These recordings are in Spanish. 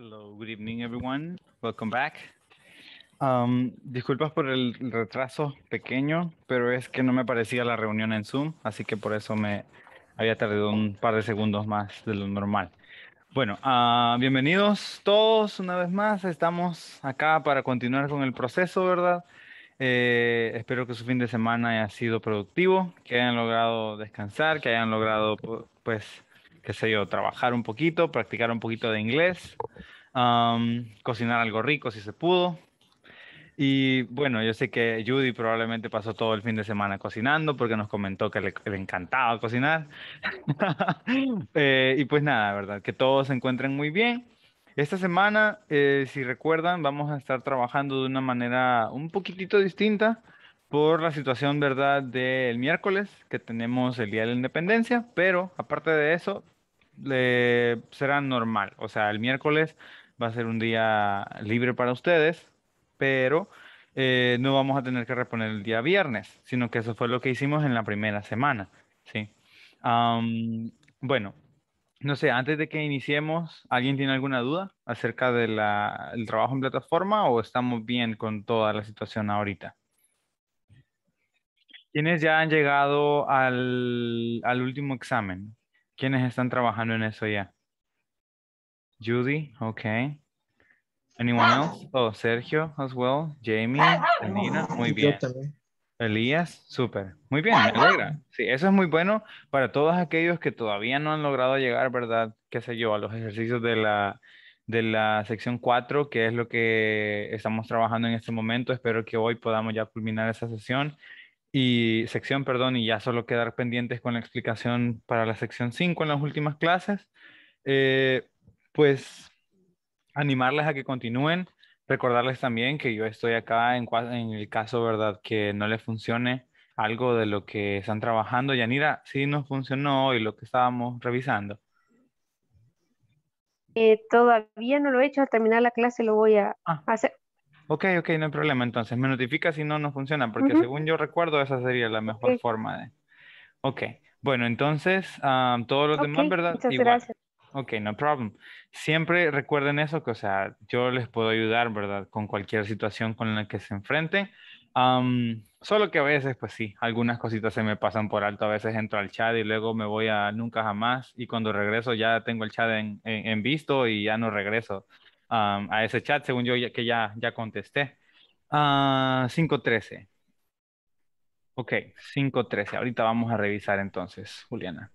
Hello, good evening everyone. Welcome back. Um, disculpas por el retraso pequeño, pero es que no me parecía la reunión en Zoom, así que por eso me había tardado un par de segundos más de lo normal. Bueno, ah, bienvenidos todos una vez más. Estamos acá para continuar con el proceso, ¿verdad? Eh, espero que su fin de semana haya sido productivo, que hayan logrado descansar, que hayan logrado pues qué sé yo, trabajar un poquito, practicar un poquito de inglés, um, cocinar algo rico si se pudo. Y bueno, yo sé que Judy probablemente pasó todo el fin de semana cocinando porque nos comentó que le, encantaba cocinar. Eh, y pues nada, ¿verdad? Que todos se encuentren muy bien. Esta semana, eh, si recuerdan, vamos a estar trabajando de una manera un poquitito distinta por la situación, ¿verdad?, del miércoles, que tenemos el Día de la Independencia, pero aparte de eso, le, será normal. O sea, el miércoles va a ser un día libre para ustedes, pero eh, no vamos a tener que reponer el día viernes, sino que eso fue lo que hicimos en la primera semana, ¿sí? bueno, no sé, antes de que iniciemos, ¿alguien tiene alguna duda acerca del trabajo en plataforma o estamos bien con toda la situación ahorita? ¿Quiénes ya han llegado al, último examen? ¿Quiénes están trabajando en eso ya? Judy, Ok. Anyone ah. else? Oh, Sergio as well. Jamie, ah. Nina, muy bien. Elías, súper. Muy bien, me Sí, eso es muy bueno para todos aquellos que todavía no han logrado llegar, ¿verdad? Qué sé yo, a los ejercicios de la, de la sección 4, que es lo que estamos trabajando en este momento. Espero que hoy podamos ya culminar esa sesión y sección, perdón, y ya solo quedar pendientes con la explicación para la sección 5 en las últimas clases, eh, pues animarles a que continúen, recordarles también que yo estoy acá en, en el caso, ¿verdad?, que no le funcione algo de lo que están trabajando. Yanira, ¿sí nos funcionó hoy lo que estábamos revisando? Eh, todavía no lo he hecho, al terminar la clase lo voy a ah. hacer. Ok, ok, no hay problema. Entonces, me notifica si no no funciona, porque según yo recuerdo, esa sería la mejor forma de. Ok, bueno, entonces, todos los demás, ¿verdad? Muchas gracias. Ok, no problem. Siempre recuerden eso, que, o sea, yo les puedo ayudar, ¿verdad? Con cualquier situación con la que se enfrenten. solo que a veces, pues sí, algunas cositas se me pasan por alto. A veces entro al chat y luego me voy a nunca jamás. Y cuando regreso ya tengo el chat en visto y ya no regreso a ese chat, según yo ya, que ya, ya contesté. 513. Ah, ok, 513. Ahorita vamos a revisar entonces, Juliana.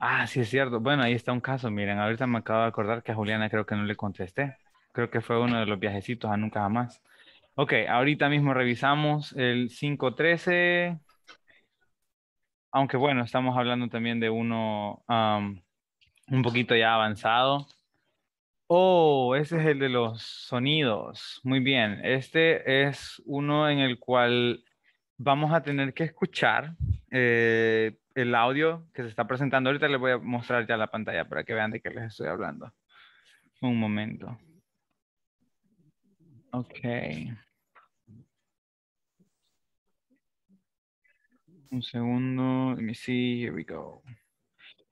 Ah, sí es cierto. Bueno, ahí está un caso. Miren, ahorita me acabo de acordar que a Juliana creo que no le contesté. Creo que fue uno de los viajecitos a nunca jamás. Ok, ahorita mismo revisamos el 513. Aunque bueno, estamos hablando también de uno un poquito ya avanzado. Oh, ese es el de los sonidos. Muy bien. Este es uno en el cual vamos a tener que escuchar eh, el audio que se está presentando. Ahorita les voy a mostrar ya la pantalla para que vean de qué les estoy hablando. Un momento. Ok. Un segundo. Let me see. Here we go.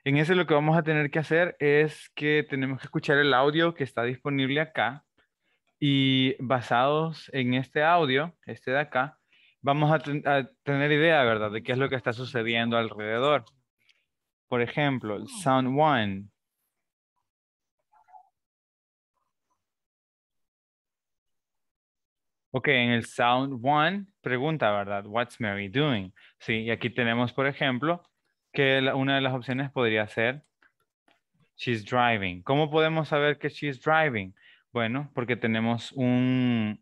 En ese lo que vamos a tener que hacer es que tenemos que escuchar el audio que está disponible acá y basados en este audio, este de acá, vamos a, tener idea, ¿verdad?, de qué es lo que está sucediendo alrededor. Por ejemplo, el sound one. Ok, en el sound one pregunta, ¿verdad? What's Mary doing? Sí, y aquí tenemos, por ejemplo, que una de las opciones podría ser she's driving. ¿Cómo podemos saber que she's driving? Bueno, porque tenemos un,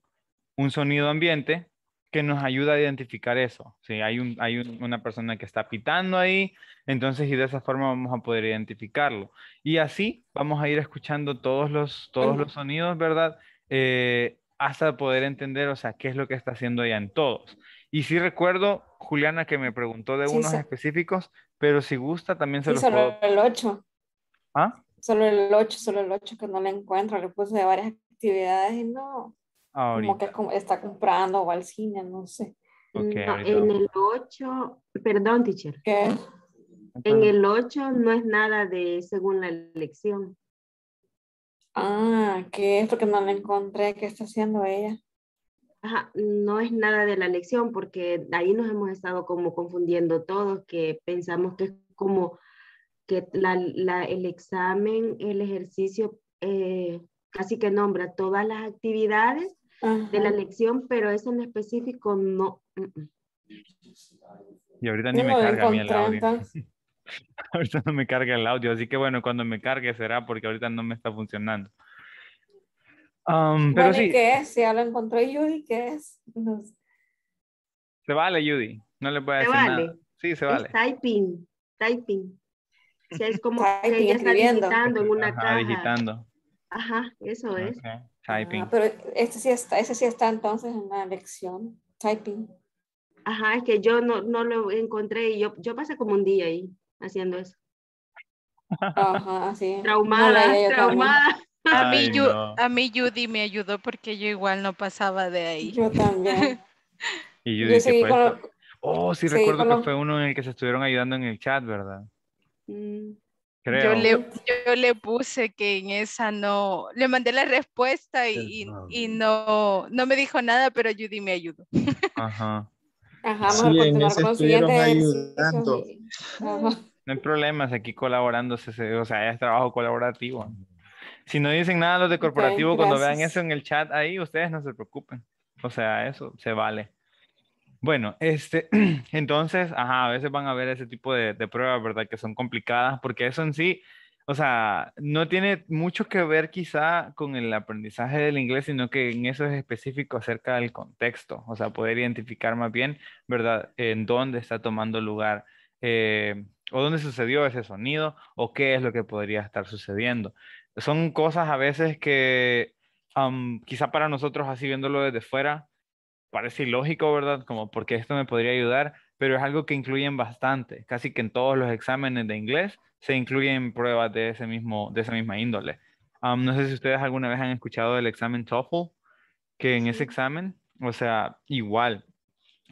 un sonido ambiente que nos ayuda a identificar eso. Si hay, un, hay una persona que está pitando ahí, entonces y de esa forma vamos a poder identificarlo. Y así vamos a ir escuchando todos los, todos los sonidos, ¿verdad? Eh, hasta poder entender, o sea, qué es lo que está haciendo ella en todos. Y sí recuerdo, Juliana, que me preguntó de unos específicos, pero si gusta, también se sí, solo el 8. ¿Ah? Solo el 8, solo el 8 que no le encuentro. Le puse de varias actividades y no. Como que está comprando o al cine, no sé. en el 8, perdón, teacher. ¿Qué? En el 8 no es nada de según la lección. Ah, ¿qué es? Porque no la encontré. ¿Qué está haciendo ella? no es nada de la lección, porque ahí nos hemos estado como confundiendo todos, que pensamos que es como que la, el examen, el ejercicio, eh, casi que nombra todas las actividades de la lección, pero eso en específico no. Y ahorita ni me carga el audio. ahorita no me carga el audio, así que bueno, cuando me cargue será porque ahorita no me está funcionando. Um, pero sí. ¿Qué es? ya lo encontró Judy, ¿qué es? Se vale, Judy. No le a decir nada. Sí, se vale. Es typing, typing. O es como que ella está digitando en una Ajá, caja. digitando. Ajá, eso es. Typing. Ah, pero este sí está, ese sí está entonces en la lección. Typing. Ajá, es que yo no, no lo encontré y yo, yo pasé como un día ahí haciendo eso. Ajá, sí. Traumada, traumada. A mí, Judy me ayudó porque yo igual no pasaba de ahí. Yo también. Y Oh, sí, recuerdo que fue uno en el que se estuvieron ayudando en el chat, ¿verdad? Mm. Yo le, puse que en esa no, le mandé la respuesta y, no, no me dijo nada, pero Judy me ayudó. Ajá. Ajá, vamos a No hay problemas aquí colaborándose, o sea, es trabajo colaborativo. Si no dicen nada los de corporativo, cuando vean eso en el chat ahí, ustedes no se preocupen. O sea, eso se vale. Bueno, este, entonces, ajá, a veces van a ver ese tipo de, pruebas, ¿verdad? Que son complicadas, porque eso en sí, o sea, no tiene mucho que ver quizá con el aprendizaje del inglés, sino que en eso es específico acerca del contexto, o sea, poder identificar más bien, ¿verdad? En dónde está tomando lugar, eh, o dónde sucedió ese sonido, o qué es lo que podría estar sucediendo son cosas a veces que quizá para nosotros así viéndolo desde fuera parece ilógico, ¿verdad? Como porque esto me podría ayudar, pero es algo que incluyen bastante, casi que en todos los exámenes de inglés se incluyen pruebas de, ese mismo, de esa misma índole. no sé si ustedes alguna vez han escuchado del examen TOEFL, que en ese examen, o sea, igual,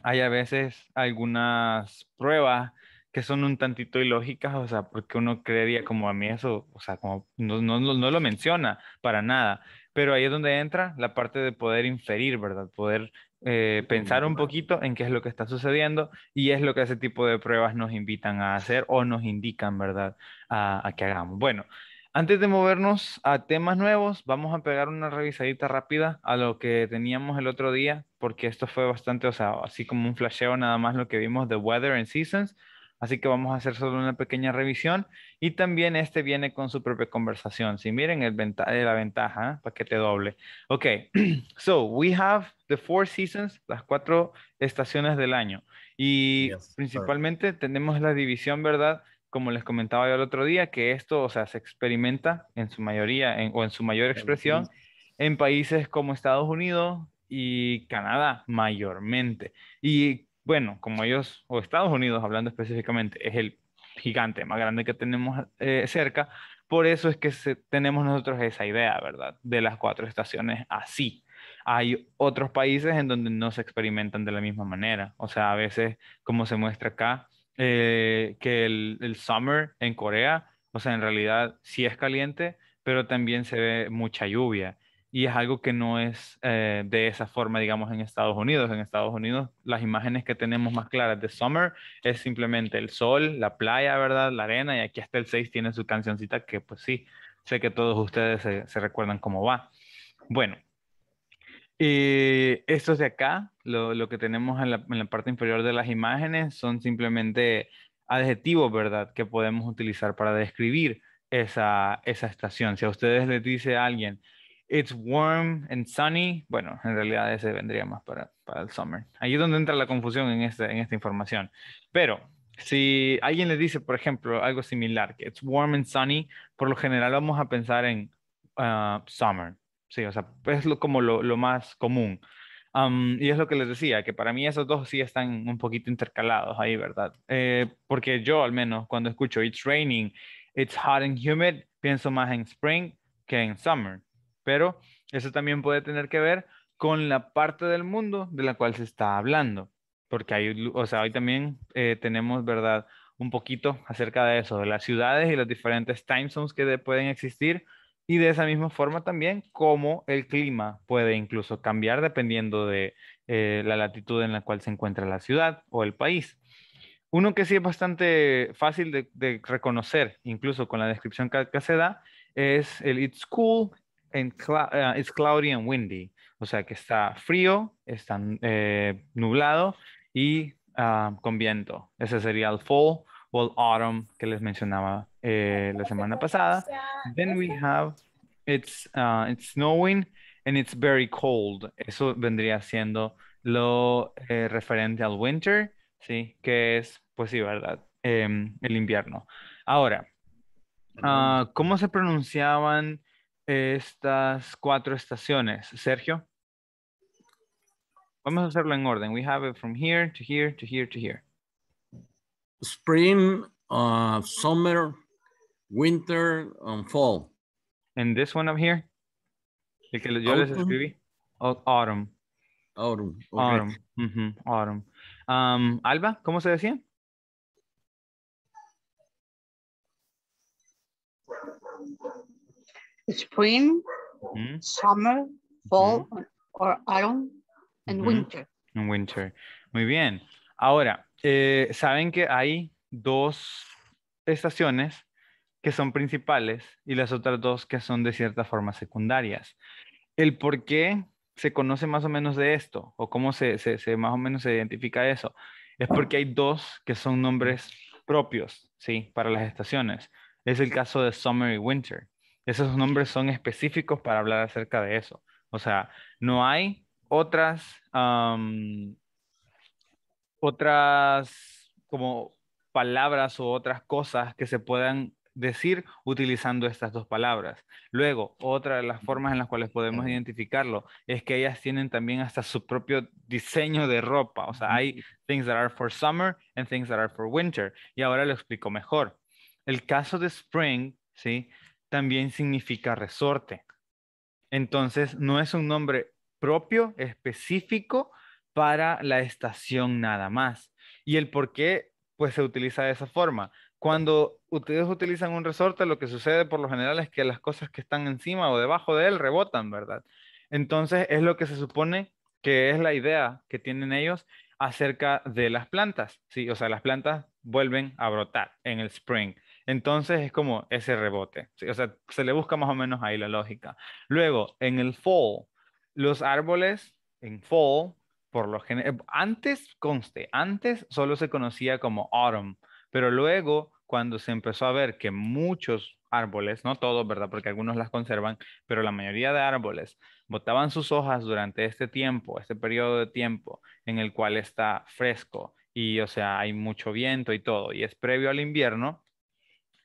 hay a veces algunas pruebas que son un tantito ilógicas, o sea, porque uno creería como a mí eso, o sea, como no, no, no, lo menciona para nada, pero ahí es donde entra la parte de poder inferir, ¿verdad? Poder eh, pensar un poquito en qué es lo que está sucediendo y es lo que ese tipo de pruebas nos invitan a hacer o nos indican, ¿verdad? A, a que hagamos. Bueno. Antes de movernos a temas nuevos, vamos a pegar una revisadita rápida a lo que teníamos el otro día, porque esto fue bastante, o sea, así como un flasheo nada más lo que vimos de Weather and Seasons. Así que vamos a hacer solo una pequeña revisión y también este viene con su propia conversación. Si miren el eh, la ventaja, ¿eh? paquete doble. Ok, so we have the four seasons, las cuatro estaciones del año. Y principalmente tenemos la división, ¿verdad? Como les comentaba yo el otro día, que esto, o sea, se experimenta en su mayoría o en su mayor expresión en países como Estados Unidos y Canadá mayormente. Y bueno, como ellos, o Estados Unidos hablando específicamente, es el gigante más grande que tenemos eh, cerca, por eso es que tenemos nosotros esa idea, ¿verdad? De las cuatro estaciones así. Hay otros países en donde no se experimentan de la misma manera. O sea, a veces, como se muestra acá, eh, que el, el summer en Corea, o sea, en realidad sí es caliente, pero también se ve mucha lluvia y es algo que no es eh, de esa forma, digamos, en Estados Unidos. En Estados Unidos, las imágenes que tenemos más claras de Summer es simplemente el sol, la playa, ¿verdad? La arena, y aquí hasta el 6 tiene su cancioncita que, pues sí, sé que todos ustedes se, recuerdan cómo va. Bueno, y eh, estos de acá, lo, que tenemos en la, parte inferior de las imágenes son simplemente adjetivos, ¿verdad?, que podemos utilizar para describir esa, esa estación. Si a ustedes les dice alguien, It's warm and sunny. Bueno, en realidad ese vendría más para, para el summer. Ahí es donde entra la confusión en, en esta información. Pero si alguien le dice, por ejemplo, algo similar, que it's warm and sunny, por lo general vamos a pensar en ah, summer. Sí, o sea, es lo, como lo, lo más común. Um, y es lo que les decía, que para mí esos dos sí están un poquito intercalados ahí, ¿verdad? Eh, porque yo al menos cuando escucho It's raining, It's hot and humid, pienso más en spring que en summer pero eso también puede tener que ver con la parte del mundo de la cual se está hablando, porque hay, hoy también eh, tenemos, ¿verdad? Un poquito acerca de eso, de las ciudades y los diferentes time zones que pueden existir y de esa misma forma también cómo el clima puede incluso cambiar dependiendo de eh, la latitud en la cual se encuentra la ciudad o el país. Uno que sí es bastante fácil de, reconocer, incluso con la descripción que se da, es el It's Cool it's eh, cloudy and windy, o sea que está frío, está eh, nublado y ah, con viento. Ese sería el fall o el autumn que les mencionaba eh, la semana pasada. Then we have it's, ah, it's snowing and it's very cold. Eso vendría siendo lo referente al winter, ¿sí? Que es, pues sí, ¿verdad? Em, el invierno. Ahora, ah, ¿cómo se pronunciaban estas cuatro estaciones. Sergio. Vamos a hacerlo en orden. We have it from here to here to here to here. Spring, uh, summer, winter, and fall. And this one up here? El que yo les escribí. autumn. Autumn. Autumn. Autumn. Um, Alba, ¿cómo se decía? spring, mm-hmm. summer, fall, mm-hmm. or autumn, and mm-hmm. winter. winter. Muy bien. Ahora, eh, saben que hay dos estaciones que son principales y las otras dos que son de cierta forma secundarias. El por qué se conoce más o menos de esto o cómo se, se, más o menos se identifica eso es porque hay dos que son nombres propios, ¿sí? Para las estaciones. Es el caso de summer y winter. Esos nombres son específicos para hablar acerca de eso. O sea, no hay otras, otras como palabras o otras cosas que se puedan decir utilizando estas dos palabras. Luego, otra de las formas en las cuales podemos identificarlo es que ellas tienen también hasta su propio diseño de ropa. O sea, hay things that are for summer and things that are for winter. Y ahora lo explico mejor. El caso de spring, ¿sí? también significa resorte. Entonces, no es un nombre propio, específico para la estación nada más. Y el por qué, pues se utiliza de esa forma. Cuando ustedes utilizan un resorte, lo que sucede por lo general es que las cosas que están encima o debajo de él rebotan, ¿verdad? Entonces, es lo que se supone que es la idea que tienen ellos acerca de las plantas, ¿sí? O sea, las plantas vuelven a brotar en el spring. Entonces es como ese rebote. O sea, se le busca más o menos ahí la lógica. Luego, en el fall, los árboles en fall, por lo general, eh, antes, conste, antes solo se conocía como autumn, pero luego cuando se empezó a ver que muchos árboles, no todos, ¿verdad? Porque algunos las conservan, pero la mayoría de árboles botaban sus hojas durante este tiempo, este periodo de tiempo en el cual está fresco y, o sea, hay mucho viento y todo, y es previo al invierno,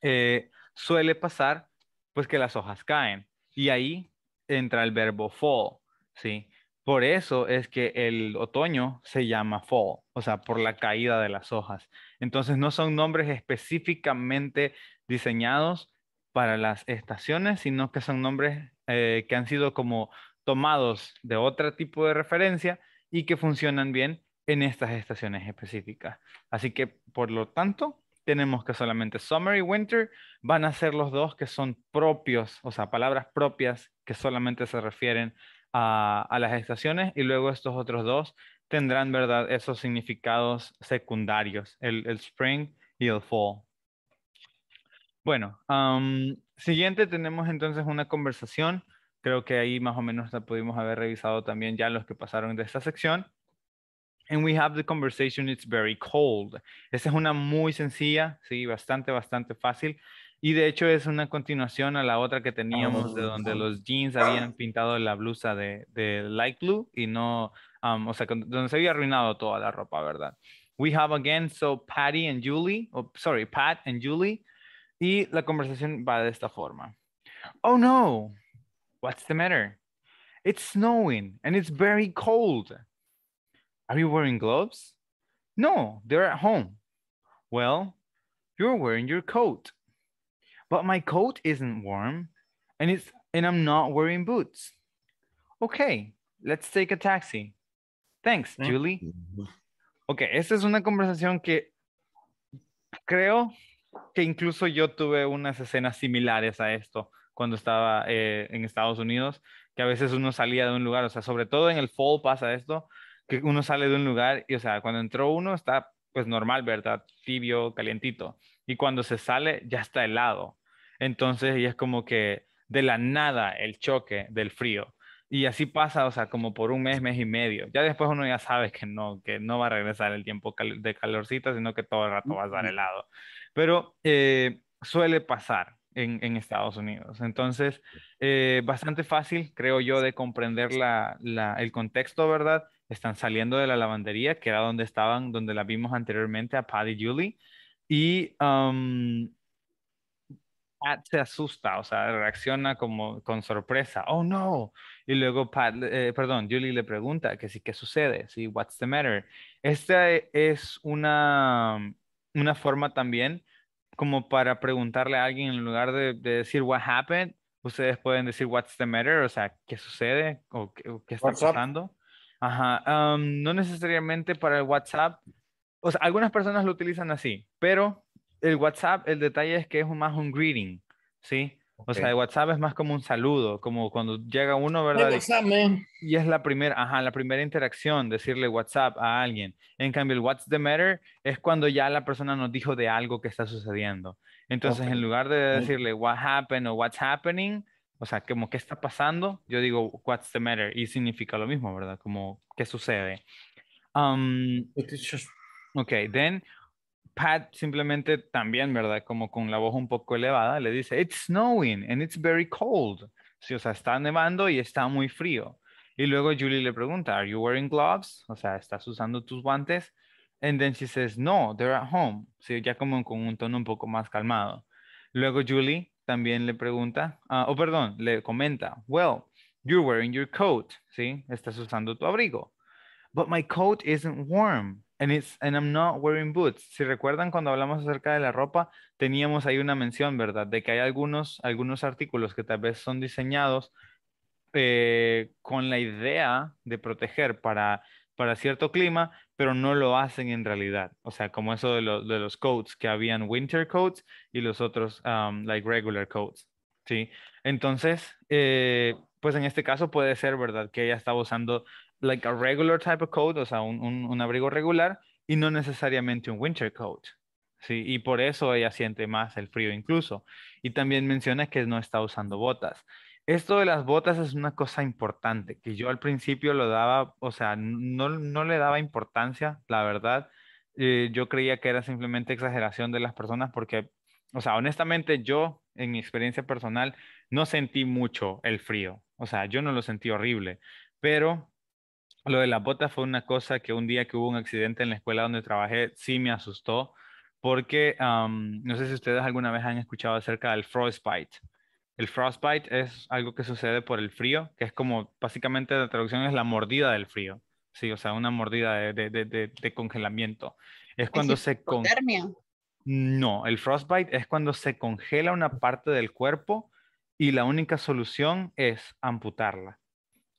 eh, suele pasar pues que las hojas caen y ahí entra el verbo fall, ¿sí? Por eso es que el otoño se llama fall, o sea, por la caída de las hojas. Entonces no son nombres específicamente diseñados para las estaciones, sino que son nombres eh, que han sido como tomados de otro tipo de referencia y que funcionan bien en estas estaciones específicas. Así que, por lo tanto, tenemos que solamente summer y winter van a ser los dos que son propios, o sea, palabras propias que solamente se refieren a, las estaciones y luego estos otros dos tendrán, ¿verdad?, esos significados secundarios, el, spring y el fall. Bueno, siguiente tenemos entonces una conversación. Creo que ahí más o menos la pudimos haber revisado también ya los que pasaron de esta sección and we have the conversation, it's very cold. Esa es una muy sencilla, sí, bastante, bastante fácil. Y de hecho es una continuación a la otra que teníamos de oh. donde los jeans habían pintado la blusa de, light blue y no, um, o sea, donde se había arruinado toda la ropa, ¿verdad? We have again, so Patty and Julie, oh, sorry, Pat and Julie. Y la conversación va de esta forma. Oh no, what's the matter? It's snowing and it's very cold. Are you wearing gloves? No, they're at home. Well, you're wearing your coat. But my coat isn't warm and it's and I'm not wearing boots. Okay, let's take a taxi. Thanks, mm-hmm. Julie. Ok, esta es una conversación que creo que incluso yo tuve unas escenas similares a esto cuando estaba eh, en Estados Unidos, que a veces uno salía de un lugar, o sea, sobre todo en el fall pasa esto, que uno sale de un lugar y, o sea, cuando entró uno está pues normal, ¿verdad? Tibio, calientito. Y cuando se sale ya está helado. Entonces, y es como que de la nada el choque del frío. Y así pasa, o sea, como por un mes, mes y medio. Ya después uno ya sabe que no, que no va a regresar el tiempo de calorcita, sino que todo el rato va a estar helado. Pero eh, suele pasar en, Estados Unidos. Entonces, eh, bastante fácil, creo yo, de comprender la, el contexto, ¿verdad? están saliendo de la lavandería, que era donde estaban, donde la vimos anteriormente a y Julie. Y um, Pat se asusta, o sea, reacciona como con sorpresa, oh no. Y luego Pat, eh, perdón, Julie le pregunta que sí, ¿qué sucede? Sí, what's the matter? Esta es una, una forma también como para preguntarle a alguien en lugar de, decir what happened, ustedes pueden decir what's the matter, o sea, ¿qué sucede? ¿O, qué está pasando? Ajá, no necesariamente para el WhatsApp. O sea, algunas personas lo utilizan así, pero el WhatsApp, el detalle es que es más un greeting, ¿sí? O sea, el WhatsApp es más como un saludo, como cuando llega uno, ¿verdad? Y es la primera, ajá, la primera interacción, decirle WhatsApp a alguien. En cambio, el What's the matter es cuando ya la persona nos dijo de algo que está sucediendo. Entonces, en lugar de decirle what happened o what's happening, o sea, como qué está pasando, yo digo, what's the matter? Y significa lo mismo, ¿verdad? Como, ¿qué sucede? Um, ok, then Pat simplemente también, ¿verdad? Como con la voz un poco elevada, le dice, it's snowing and it's very cold. Sí, o sea, está nevando y está muy frío. Y luego Julie le pregunta, are you wearing gloves? O sea, ¿estás usando tus guantes? And then she says, no, they're at home. Sí, ya como con un tono un poco más calmado. Luego Julie también le pregunta, ah, o perdón, le comenta, well, you're wearing your coat, ¿sí? Estás usando tu abrigo. But my coat isn't warm and, it's, and I'm not wearing boots. Si recuerdan cuando hablamos acerca de la ropa, teníamos ahí una mención, ¿verdad? De que hay algunos, algunos artículos que tal vez son diseñados eh, con la idea de proteger para para cierto clima, pero no lo hacen en realidad. O sea, como eso de, de los coats, que habían winter coats y los otros, um, like regular coats. Sí, entonces, eh, pues en este caso puede ser, ¿verdad? Que ella estaba usando like a regular type of coat, o sea, un, un, un abrigo regular y no necesariamente un winter coat. Sí, y por eso ella siente más el frío incluso. Y también menciona que no está usando botas. Esto de las botas es una cosa importante, que yo al principio lo daba, o sea, no, le daba importancia, la verdad. Eh, yo creía que era simplemente exageración de las personas porque, o sea, honestamente yo, en mi experiencia personal, no sentí mucho el frío. O sea, yo no lo sentí horrible, pero lo de las botas fue una cosa que un día que hubo un accidente en la escuela donde trabajé, sí me asustó porque no sé si ustedes alguna vez han escuchado acerca del frostbite. El frostbite es algo que sucede por el frío, que es como básicamente la traducción es la mordida del frío. Sí, o sea, una mordida de, congelamiento. Es cuando se congela. No, el frostbite es cuando se congela una parte del cuerpo y la única solución es amputarla.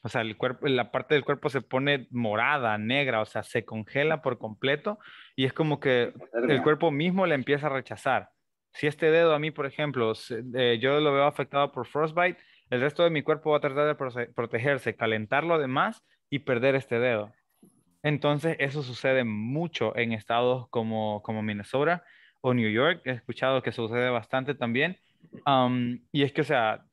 O sea, el cuerpo, la parte del cuerpo se pone morada, negra, o sea, se congela por completo y es como que el cuerpo mismo la empieza a rechazar si este dedo a mí, por ejemplo, eh, yo lo veo afectado por frostbite, el resto de mi cuerpo va a tratar de protegerse, calentarlo además y perder este dedo. Entonces, eso sucede mucho en estados como, como Minnesota o New York. He escuchado que sucede bastante también. Um, y es que, o sea,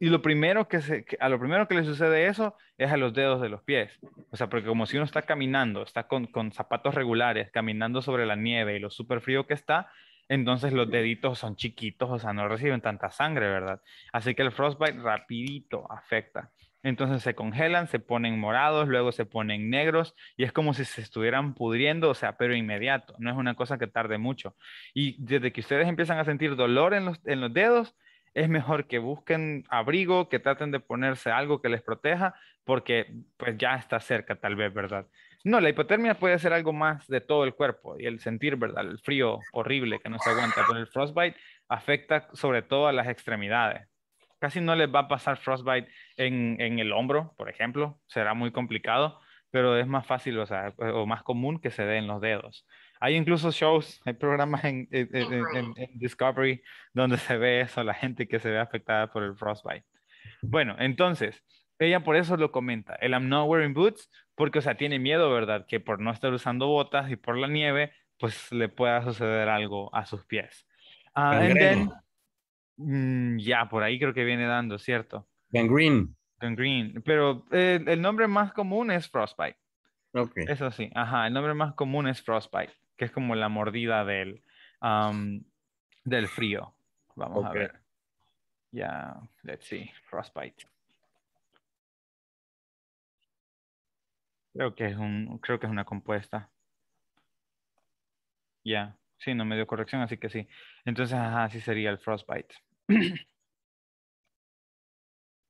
y lo primero que, a lo primero que le sucede eso es a los dedos de los pies. O sea, porque como si uno está caminando, está con, con zapatos regulares, caminando sobre la nieve y lo súper frío que está, entonces los deditos son chiquitos, o sea, no reciben tanta sangre, ¿verdad? Así que el frostbite rapidito afecta. Entonces se congelan, se ponen morados, luego se ponen negros y es como si se estuvieran pudriendo, o sea, pero inmediato, no es una cosa que tarde mucho. Y desde que ustedes empiezan a sentir dolor en los, en los dedos, es mejor que busquen abrigo, que traten de ponerse algo que les proteja, porque pues ya está cerca tal vez, ¿verdad? No, la hipotermia puede ser algo más de todo el cuerpo y el sentir, ¿verdad? El frío horrible que no se aguanta, con el frostbite afecta sobre todo a las extremidades. Casi no les va a pasar frostbite en, el hombro, por ejemplo, será muy complicado, pero es más fácil, o o más común que se dé en los dedos. Hay incluso shows, hay programas en, Discovery donde se ve eso, la gente que se ve afectada por el frostbite. Bueno, entonces, ella por eso lo comenta, el I'm not wearing boots, porque, o sea, tiene miedo, ¿verdad? Que por no estar usando botas y por la nieve, pues le pueda suceder algo a sus pies. Ah, then, mm, ya, por ahí creo que viene dando, ¿cierto? Gangrene. Gangrene, pero el nombre más común es frostbite. Okay. Eso sí, ajá, el nombre más común es frostbite que es como la mordida del, del frío. Vamos a ver. Ya, let's see, frostbite. Creo que es un, creo que es una compuesta. Ya, sí, no me dio corrección, así que sí. Entonces, ajá, así sería el frostbite.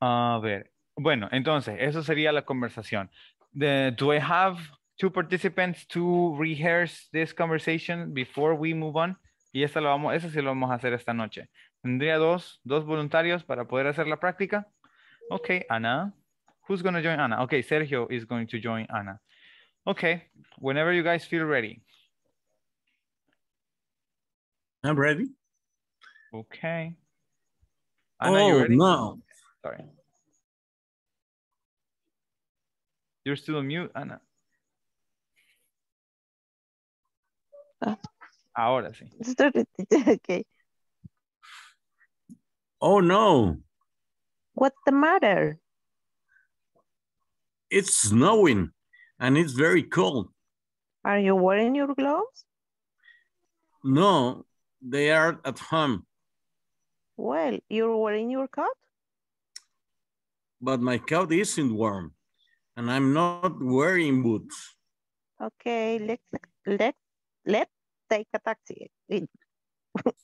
a ver, bueno, entonces, eso sería la conversación. do I have two participants to rehearse this conversation before we move on. Y esa, lo vamos, esa sí lo vamos a hacer esta noche. Tendría dos, dos voluntarios para poder hacer la práctica. Okay, Anna. Who's going to join Anna? Okay, Sergio is going to join Anna. Okay, whenever you guys feel ready. I'm ready. Okay. Anna, oh, you ready? no. Sorry. You're still on mute, Anna. Ah. Ahora sí. okay. Oh no. What's the matter? It's snowing and it's very cold. Are you wearing your gloves? No, they are at home. Well, you're wearing your coat? But my coat isn't warm and I'm not wearing boots. Okay, let's, let's let's take a taxi.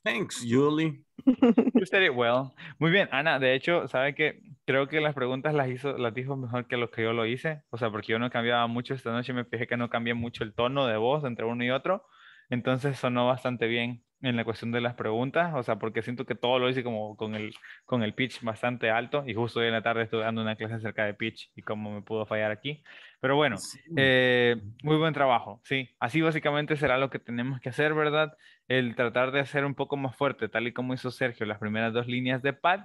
Thanks, Julie. You said it well. Muy bien, Ana. De hecho, sabe que creo que las preguntas las hizo, las dijo mejor que los que yo lo hice. O sea, porque yo no cambiaba mucho esta noche. Me fijé que no cambié mucho el tono de voz entre uno y otro. Entonces sonó bastante bien en la cuestión de las preguntas, o sea, porque siento que todo lo hice como con el, pitch bastante alto y justo hoy en la tarde estuve dando una clase acerca de pitch y cómo me pudo fallar aquí. Pero bueno, eh, muy buen trabajo, sí. Así básicamente será lo que tenemos que hacer, ¿verdad? El tratar de hacer un poco más fuerte, tal y como hizo Sergio, las primeras dos líneas de pad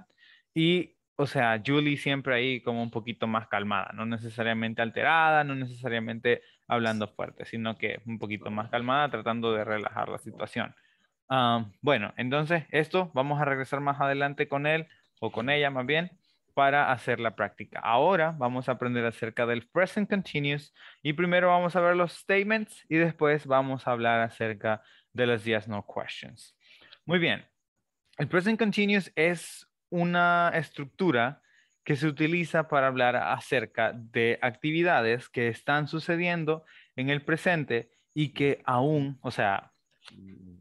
y... O sea, Julie siempre ahí como un poquito más calmada, no necesariamente alterada, no necesariamente hablando fuerte, sino que un poquito más calmada, tratando de relajar la situación. Ah, bueno, entonces esto vamos a regresar más adelante con él o con ella más bien para hacer la práctica. Ahora vamos a aprender acerca del present continuous y primero vamos a ver los statements y después vamos a hablar acerca de las yes no questions. Muy bien. El present continuous es una estructura que se utiliza para hablar acerca de actividades que están sucediendo en el presente y que aún, o sea,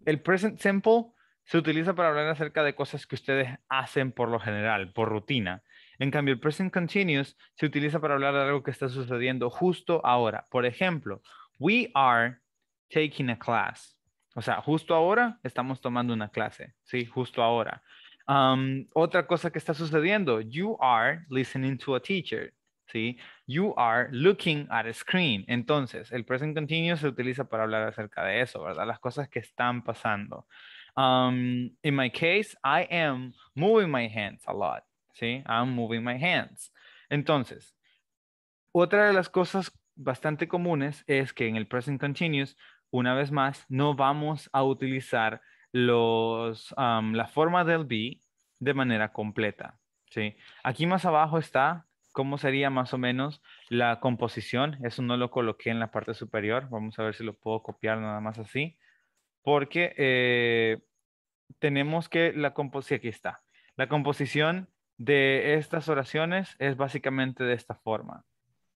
el present simple se utiliza para hablar acerca de cosas que ustedes hacen por lo general, por rutina. En cambio, el present continuous se utiliza para hablar de algo que está sucediendo justo ahora. Por ejemplo, we are taking a class. O sea, justo ahora estamos tomando una clase. Sí, justo ahora. Um, otra cosa que está sucediendo, you are listening to a teacher. You are looking at a screen. Entonces, el present continuous se utiliza para hablar acerca de eso, ¿verdad? Las cosas que están pasando. Um, in my case, I am moving my hands a lot, ¿sí? I'm moving my hands. Entonces, otra de las cosas bastante comunes es que en el present continuous, una vez más, no vamos a utilizar los, um, la forma del be de manera completa. ¿sí? Aquí más abajo está cómo sería más o menos la composición. Eso no lo coloqué en la parte superior. Vamos a ver si lo puedo copiar nada más así. Porque eh, tenemos que la composición, aquí está. La composición de estas oraciones es básicamente de esta forma.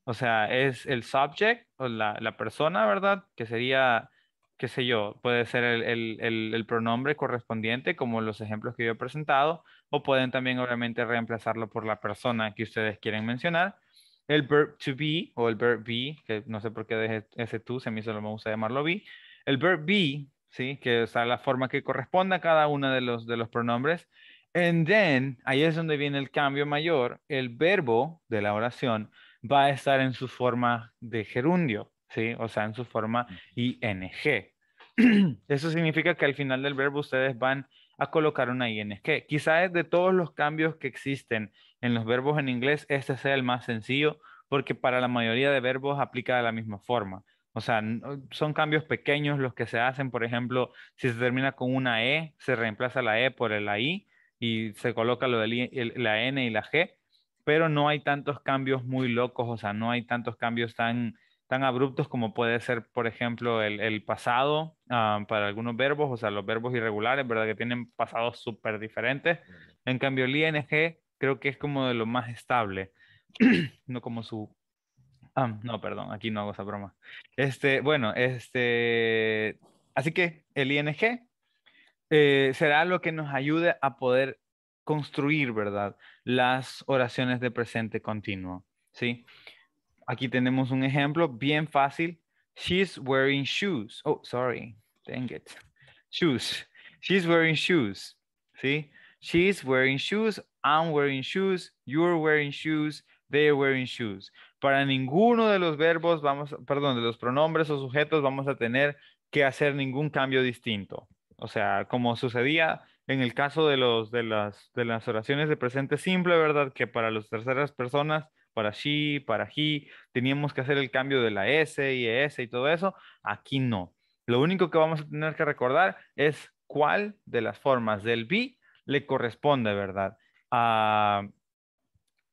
O sea, es el subject o la, persona, ¿verdad? Que sería, qué sé yo, puede ser el, el pronombre correspondiente, como los ejemplos que yo he presentado o pueden también obviamente reemplazarlo por la persona que ustedes quieren mencionar. El verb to be o el verb be, que no sé por qué dejé ese tú, se me hizo lo me gusta llamarlo be. El verb be, ¿sí? que es la forma que corresponde a cada uno de los, de los pronombres. And then, ahí es donde viene el cambio mayor, el verbo de la oración va a estar en su forma de gerundio, ¿sí? o sea, en su forma ING. Eso significa que al final del verbo ustedes van a colocar una ING. Quizás de todos los cambios que existen en los verbos en inglés, este sea el más sencillo porque para la mayoría de verbos aplica de la misma forma. O sea, son cambios pequeños los que se hacen. Por ejemplo, si se termina con una E, se reemplaza la E por la I y se coloca lo de la N y la G, pero no hay tantos cambios muy locos, o sea, no hay tantos cambios tan tan abruptos como puede ser, por ejemplo, el, pasado ah, para algunos verbos, o sea, los verbos irregulares, ¿verdad? Que tienen pasados súper diferentes. En cambio, el ING creo que es como de lo más estable, no como su... Ah, no, perdón, aquí no hago esa broma. Este, bueno, este... Así que el ING eh, será lo que nos ayude a poder construir, ¿verdad? Las oraciones de presente continuo, ¿sí? sí Aquí tenemos un ejemplo bien fácil. She's wearing shoes. Oh, sorry. Dang it. Shoes. She's wearing shoes. ¿Sí? She's wearing shoes. I'm wearing shoes. You're wearing shoes. They're wearing shoes. Para ninguno de los verbos, vamos, perdón, de los pronombres o sujetos vamos a tener que hacer ningún cambio distinto. O sea, como sucedía en el caso de, los, de, las, de las oraciones de presente simple, ¿verdad? Que para las terceras personas para she, para he, teníamos que hacer el cambio de la S y ES y todo eso. Aquí no. Lo único que vamos a tener que recordar es cuál de las formas del be le corresponde, ¿verdad? A,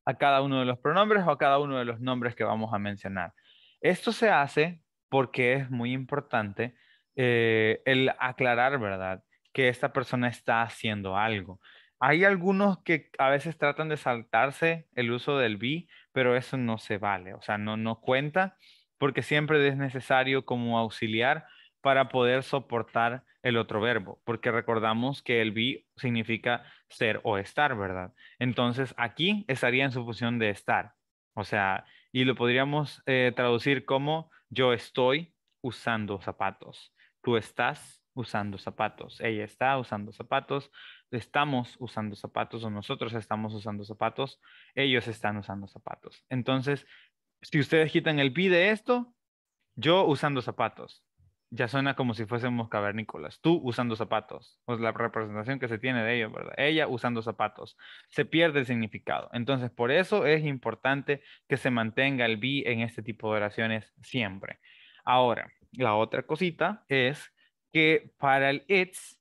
a cada uno de los pronombres o a cada uno de los nombres que vamos a mencionar. Esto se hace porque es muy importante eh, el aclarar, ¿verdad? Que esta persona está haciendo algo. Hay algunos que a veces tratan de saltarse el uso del be pero eso no se vale, o sea, no, no cuenta porque siempre es necesario como auxiliar para poder soportar el otro verbo, porque recordamos que el be significa ser o estar, ¿verdad? Entonces aquí estaría en su función de estar, o sea, y lo podríamos eh, traducir como yo estoy usando zapatos, tú estás usando zapatos, ella está usando zapatos, estamos usando zapatos o nosotros estamos usando zapatos, ellos están usando zapatos. Entonces, si ustedes quitan el pi de esto, yo usando zapatos, ya suena como si fuésemos cavernícolas. Tú usando zapatos, pues la representación que se tiene de ellos, ¿verdad? Ella usando zapatos. Se pierde el significado. Entonces, por eso es importante que se mantenga el be en este tipo de oraciones siempre. Ahora, la otra cosita es que para el it's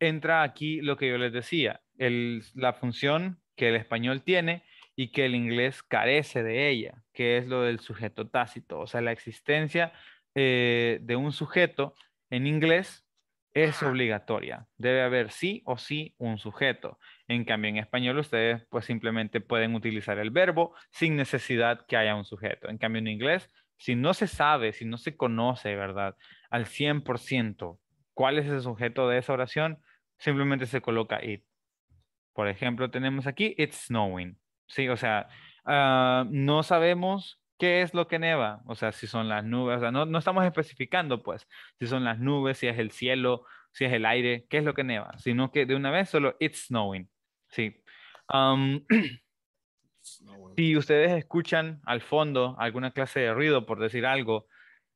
entra aquí lo que yo les decía, la función que el español tiene y que el inglés carece de ella, que es lo del sujeto tácito, o sea, la existencia eh, de un sujeto en inglés es obligatoria. Debe haber sí o sí un sujeto. En cambio, en español ustedes pues simplemente pueden utilizar el verbo sin necesidad que haya un sujeto. En cambio, en inglés, si no se sabe, si no se conoce, ¿verdad? Al 100% ¿Cuál es el sujeto de esa oración? Simplemente se coloca it. Por ejemplo, tenemos aquí, it's snowing. Sí, o sea, ah, no sabemos qué es lo que neva. O sea, si son las nubes, o sea, no, estamos especificando, pues, si son las nubes, si es el cielo, si es el aire, qué es lo que neva, sino que de una vez solo, it's snowing. Sí. si ustedes escuchan al fondo alguna clase de ruido por decir algo,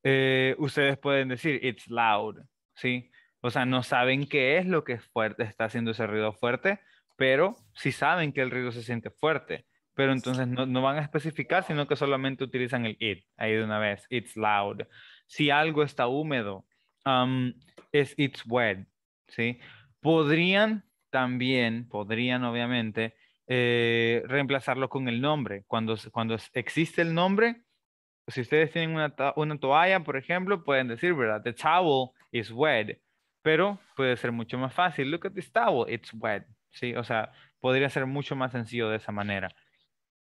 eh, ustedes pueden decir it's loud, ¿sí? O sea, no saben qué es lo que es fuerte, está haciendo ese ruido fuerte, pero sí saben que el ruido se siente fuerte. Pero entonces no, van a especificar, sino que solamente utilizan el it ahí de una vez. It's loud. Si algo está húmedo, um, es it's wet, ¿sí? Podrían también, podrían obviamente, eh, reemplazarlo con el nombre. cuando existe el nombre, si ustedes tienen una, una toalla, por ejemplo, pueden decir, ¿verdad? The towel is wet. Pero puede ser mucho más fácil. Look at this towel, it's wet. ¿Sí? O sea, podría ser mucho más sencillo de esa manera.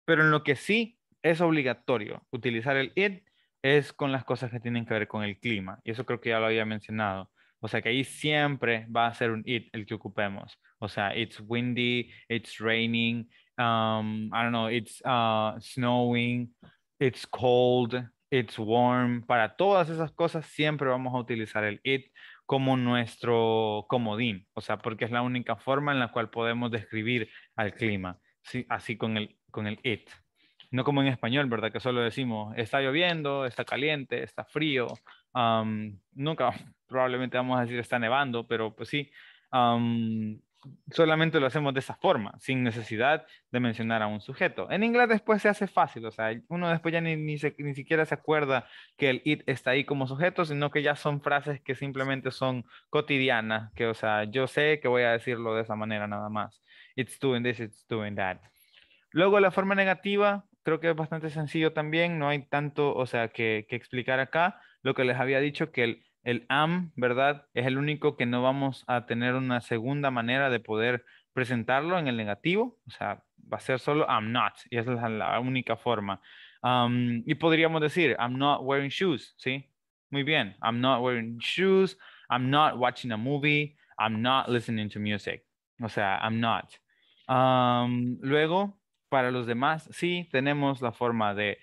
Pero en lo que sí es obligatorio utilizar el it es con las cosas que tienen que ver con el clima. Y eso creo que ya lo había mencionado. O sea que ahí siempre va a ser un it el que ocupemos. O sea, it's windy, it's raining, um, I don't know, it's uh, snowing, it's cold, it's warm. Para todas esas cosas siempre vamos a utilizar el it como nuestro comodín, o sea, porque es la única forma en la cual podemos describir al clima, así con el, con el it. No como en español, ¿verdad? Que solo decimos, está lloviendo, está caliente, está frío. Um, nunca probablemente vamos a decir está nevando, pero pues sí, um, solamente lo hacemos de esa forma, sin necesidad de mencionar a un sujeto. En inglés después se hace fácil, o sea, uno después ya ni, siquiera se acuerda que el it está ahí como sujeto, sino que ya son frases que simplemente son cotidianas, que, o sea, yo sé que voy a decirlo de esa manera nada más. It's doing this, it's doing that. Luego la forma negativa, creo que es bastante sencillo también, no hay tanto, o sea, que, que explicar acá. Lo que les había dicho que el el AM, ¿verdad? Es el único que no vamos a tener una segunda manera de poder presentarlo en el negativo, o sea, va a ser solo I'm not, y esa es la única forma. y podríamos decir, I'm not wearing shoes, ¿sí? Muy bien, I'm not wearing shoes, I'm not watching a movie, I'm not listening to music, o sea, I'm not. luego, para los demás, sí, tenemos la forma de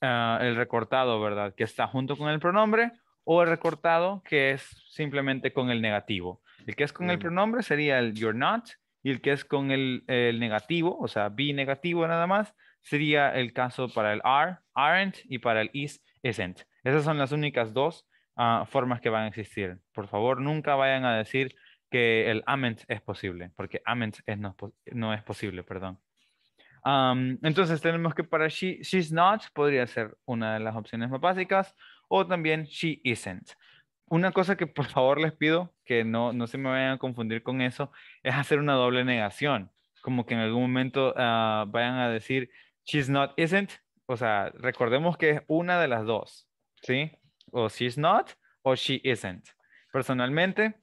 eh, el recortado, ¿verdad? Que está junto con el pronombre o el recortado, que es simplemente con el negativo. El que es con el pronombre sería el you're not, y el que es con el, negativo, o sea, be negativo nada más, sería el caso para el are, aren't, y para el is, isn't. Esas son las únicas dos ah, formas que van a existir. Por favor, nunca vayan a decir que el amend es posible, porque amend no, es posible, perdón. entonces tenemos que para she, she's not podría ser una de las opciones más básicas, o también she isn't. Una cosa que por favor les pido, que no, se me vayan a confundir con eso, es hacer una doble negación. Como que en algún momento ah, vayan a decir, she's not isn't. O sea, recordemos que es una de las dos, ¿sí? O she's not o she isn't. Personalmente,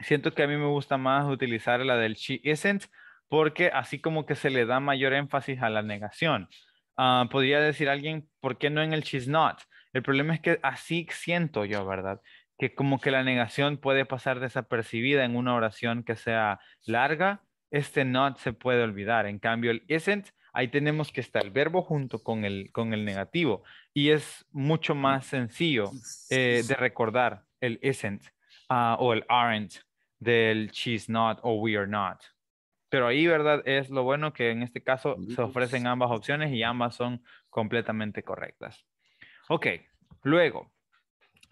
siento que a mí me gusta más utilizar la del she isn't porque así como que se le da mayor énfasis a la negación. Ah, podría decir alguien, ¿por qué no en el she's not? El problema es que así siento yo, ¿verdad? Que como que la negación puede pasar desapercibida en una oración que sea larga, este not se puede olvidar. En cambio, el isn't, ahí tenemos que estar el verbo junto con el, negativo. Y es mucho más sencillo eh, de recordar el isn't ah, o el aren't del she's not o we are not. Pero ahí, ¿verdad? Es lo bueno que en este caso se ofrecen ambas opciones y ambas son completamente correctas. Ok, luego,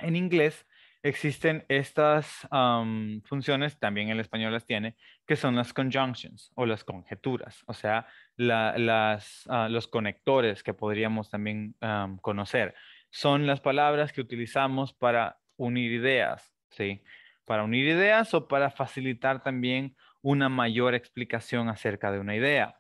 en inglés existen estas funciones, también el español las tiene, que son las conjunctions o las conjeturas, o sea, ah, los conectores que podríamos también conocer. Son las palabras que utilizamos para unir ideas, ¿sí? Para unir ideas o para facilitar también una mayor explicación acerca de una idea.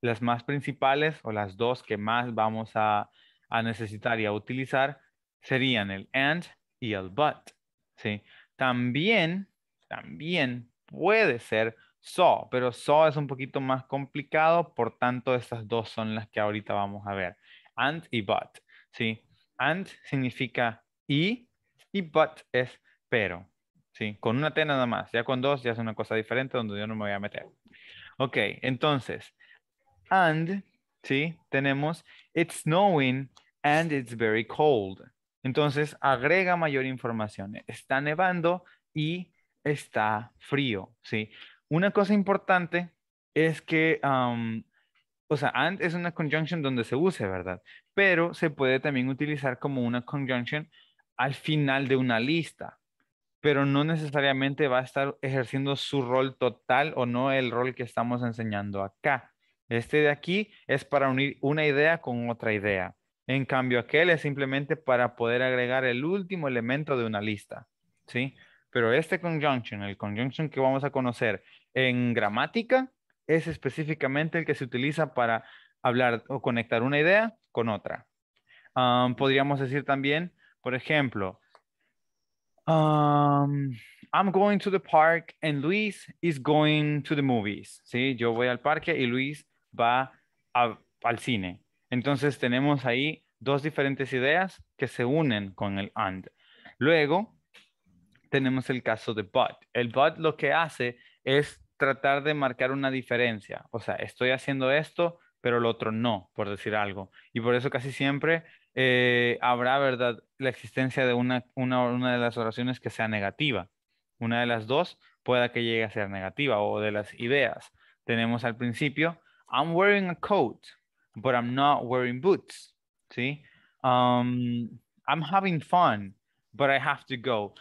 Las más principales o las dos que más vamos a a necesitar y a utilizar serían el and y el but. ¿sí? También, también puede ser so, pero so es un poquito más complicado, por tanto estas dos son las que ahorita vamos a ver. And y but. ¿sí? And significa y y but es pero. ¿sí? Con una T nada más. Ya con dos ya es una cosa diferente donde yo no me voy a meter. Ok, entonces, and ¿sí? Tenemos, it's snowing and it's very cold. Entonces, agrega mayor información. Está nevando y está frío, ¿sí? Una cosa importante es que, um, o sea, and es una conjunction donde se use, ¿verdad? Pero se puede también utilizar como una conjunction al final de una lista, pero no necesariamente va a estar ejerciendo su rol total o no el rol que estamos enseñando acá. Este de aquí es para unir una idea con otra idea. En cambio, aquel es simplemente para poder agregar el último elemento de una lista. ¿sí? Pero este conjunction, el conjunction que vamos a conocer en gramática, es específicamente el que se utiliza para hablar o conectar una idea con otra. podríamos decir también, por ejemplo, I'm going to the park and Luis is going to the movies. Yo voy al parque y Luis va al cine. Entonces tenemos ahí dos diferentes ideas que se unen con el and. Luego tenemos el caso de but. El but lo que hace es tratar de marcar una diferencia. O sea, estoy haciendo esto, pero el otro no, por decir algo. Y por eso casi siempre eh, habrá, ¿verdad?, la existencia de una, una, una de las oraciones que sea negativa. Una de las dos pueda que llegue a ser negativa o de las ideas. Tenemos al principio I'm wearing a coat, but I'm not wearing boots. See, um, I'm having fun, but I have to go.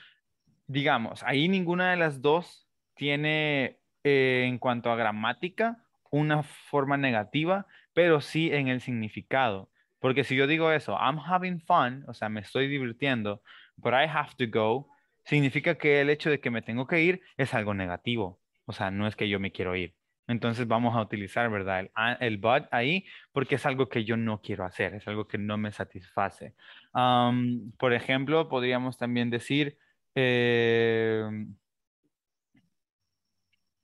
Digamos, ahí ninguna de las dos tiene eh, en cuanto a gramática una forma negativa, pero sí en el significado. Porque si yo digo eso, I'm having fun, o sea, me estoy divirtiendo, but I have to go, significa que el hecho de que me tengo que ir es algo negativo. O sea, no es que yo me quiero ir. Entonces vamos a utilizar, ¿verdad? El, el, but ahí porque es algo que yo no quiero hacer, es algo que no me satisface. por ejemplo, podríamos también decir, em,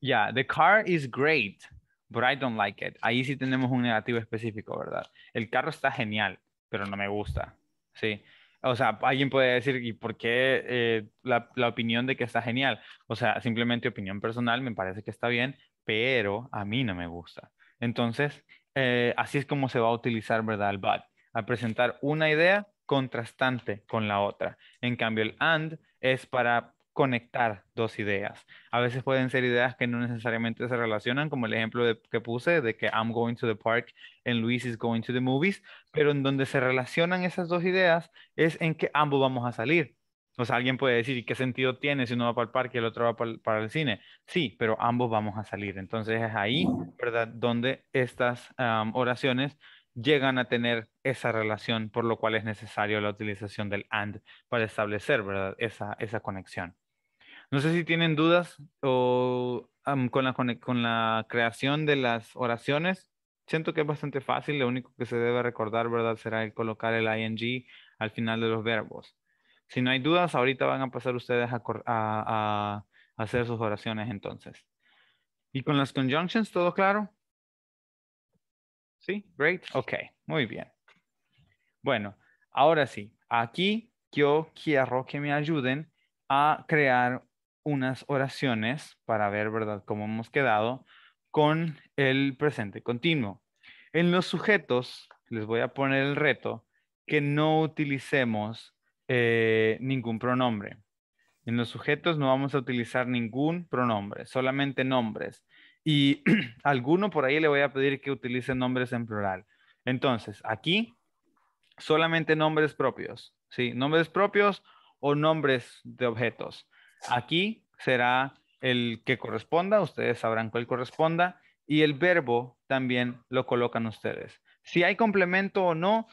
yeah, the car is great, but I don't like it. Ahí sí tenemos un negativo específico, ¿verdad? El carro está genial, pero no me gusta, ¿sí? O sea, alguien puede decir, ¿y por qué eh, la, la opinión de que está genial? O sea, simplemente opinión personal, me parece que está bien, pero a mí no me gusta. Entonces, eh, así es como se va a utilizar, ¿verdad? El a presentar una idea contrastante con la otra. En cambio, el and es para conectar dos ideas. A veces pueden ser ideas que no necesariamente se relacionan, como el ejemplo que puse de que I'm going to the park and Luis is going to the movies, pero en donde se relacionan esas dos ideas es en que ambos vamos a salir. O sea, alguien puede decir, ¿y qué sentido tiene si uno va para el parque y el otro va para el, cine? Sí, pero ambos vamos a salir. Entonces es ahí, ¿verdad?, donde estas oraciones llegan a tener esa relación, por lo cual es necesario la utilización del AND para establecer, ¿verdad?, esa, esa conexión. No sé si tienen dudas o con, la, con la creación de las oraciones. Siento que es bastante fácil, lo único que se debe recordar, ¿verdad?, será el colocar el ING al final de los verbos. Si no hay dudas, ahorita van a pasar ustedes a, hacer sus oraciones entonces. ¿Y con las conjunctions, todo claro? Sí, great. Ok, muy bien. Bueno, ahora sí, aquí yo quiero que me ayuden a crear unas oraciones para ver, ¿verdad?, cómo hemos quedado con el presente continuo. En los sujetos, les voy a poner el reto que no utilicemos eh, ningún pronombre. En los sujetos no vamos a utilizar ningún pronombre, solamente nombres. Y alguno por ahí le voy a pedir que utilice nombres en plural. Entonces, aquí solamente nombres propios, ¿sí? Nombres propios o nombres de objetos. Aquí será el que corresponda, ustedes sabrán cuál corresponda, y el verbo también lo colocan ustedes. Si hay complemento o no,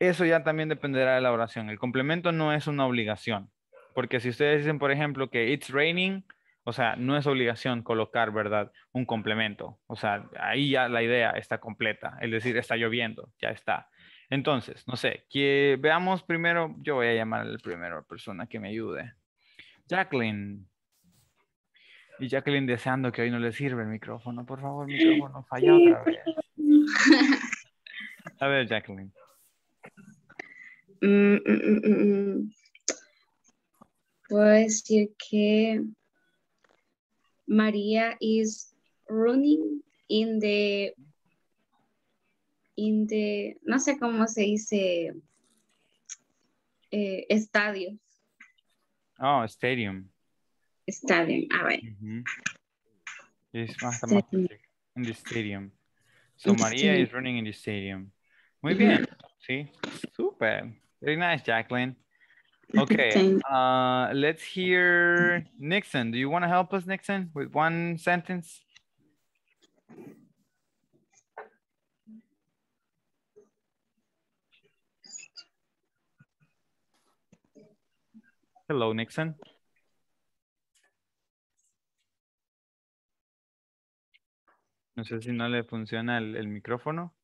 eso ya también dependerá de la oración. El complemento no es una obligación, porque si ustedes dicen, por ejemplo, que it's raining, o sea, no es obligación colocar, ¿verdad? Un complemento. O sea, ahí ya la idea está completa. Es decir, está lloviendo, ya está. Entonces, no sé, que veamos primero, yo voy a llamar a la primera persona que me ayude. Jacqueline. Y Jacqueline deseando que hoy no le sirva el micrófono. Por favor, micrófono, falla otra vez. A ver, Jacqueline. Mm mm, mm, mm, mm, puedo decir que María is running in the in the no sé cómo se dice eh, estadio. Oh, stadium. Stadium, a ah, ver. Es más, más in the stadium. So María is running in the stadium. Muy bien, sí, super Very nice, Jacqueline. Okay, uh, let's hear Nixon. Do you want to help us, Nixon, with one sentence? Hello, Nixon. No sé si no le funciona el, el micrófono.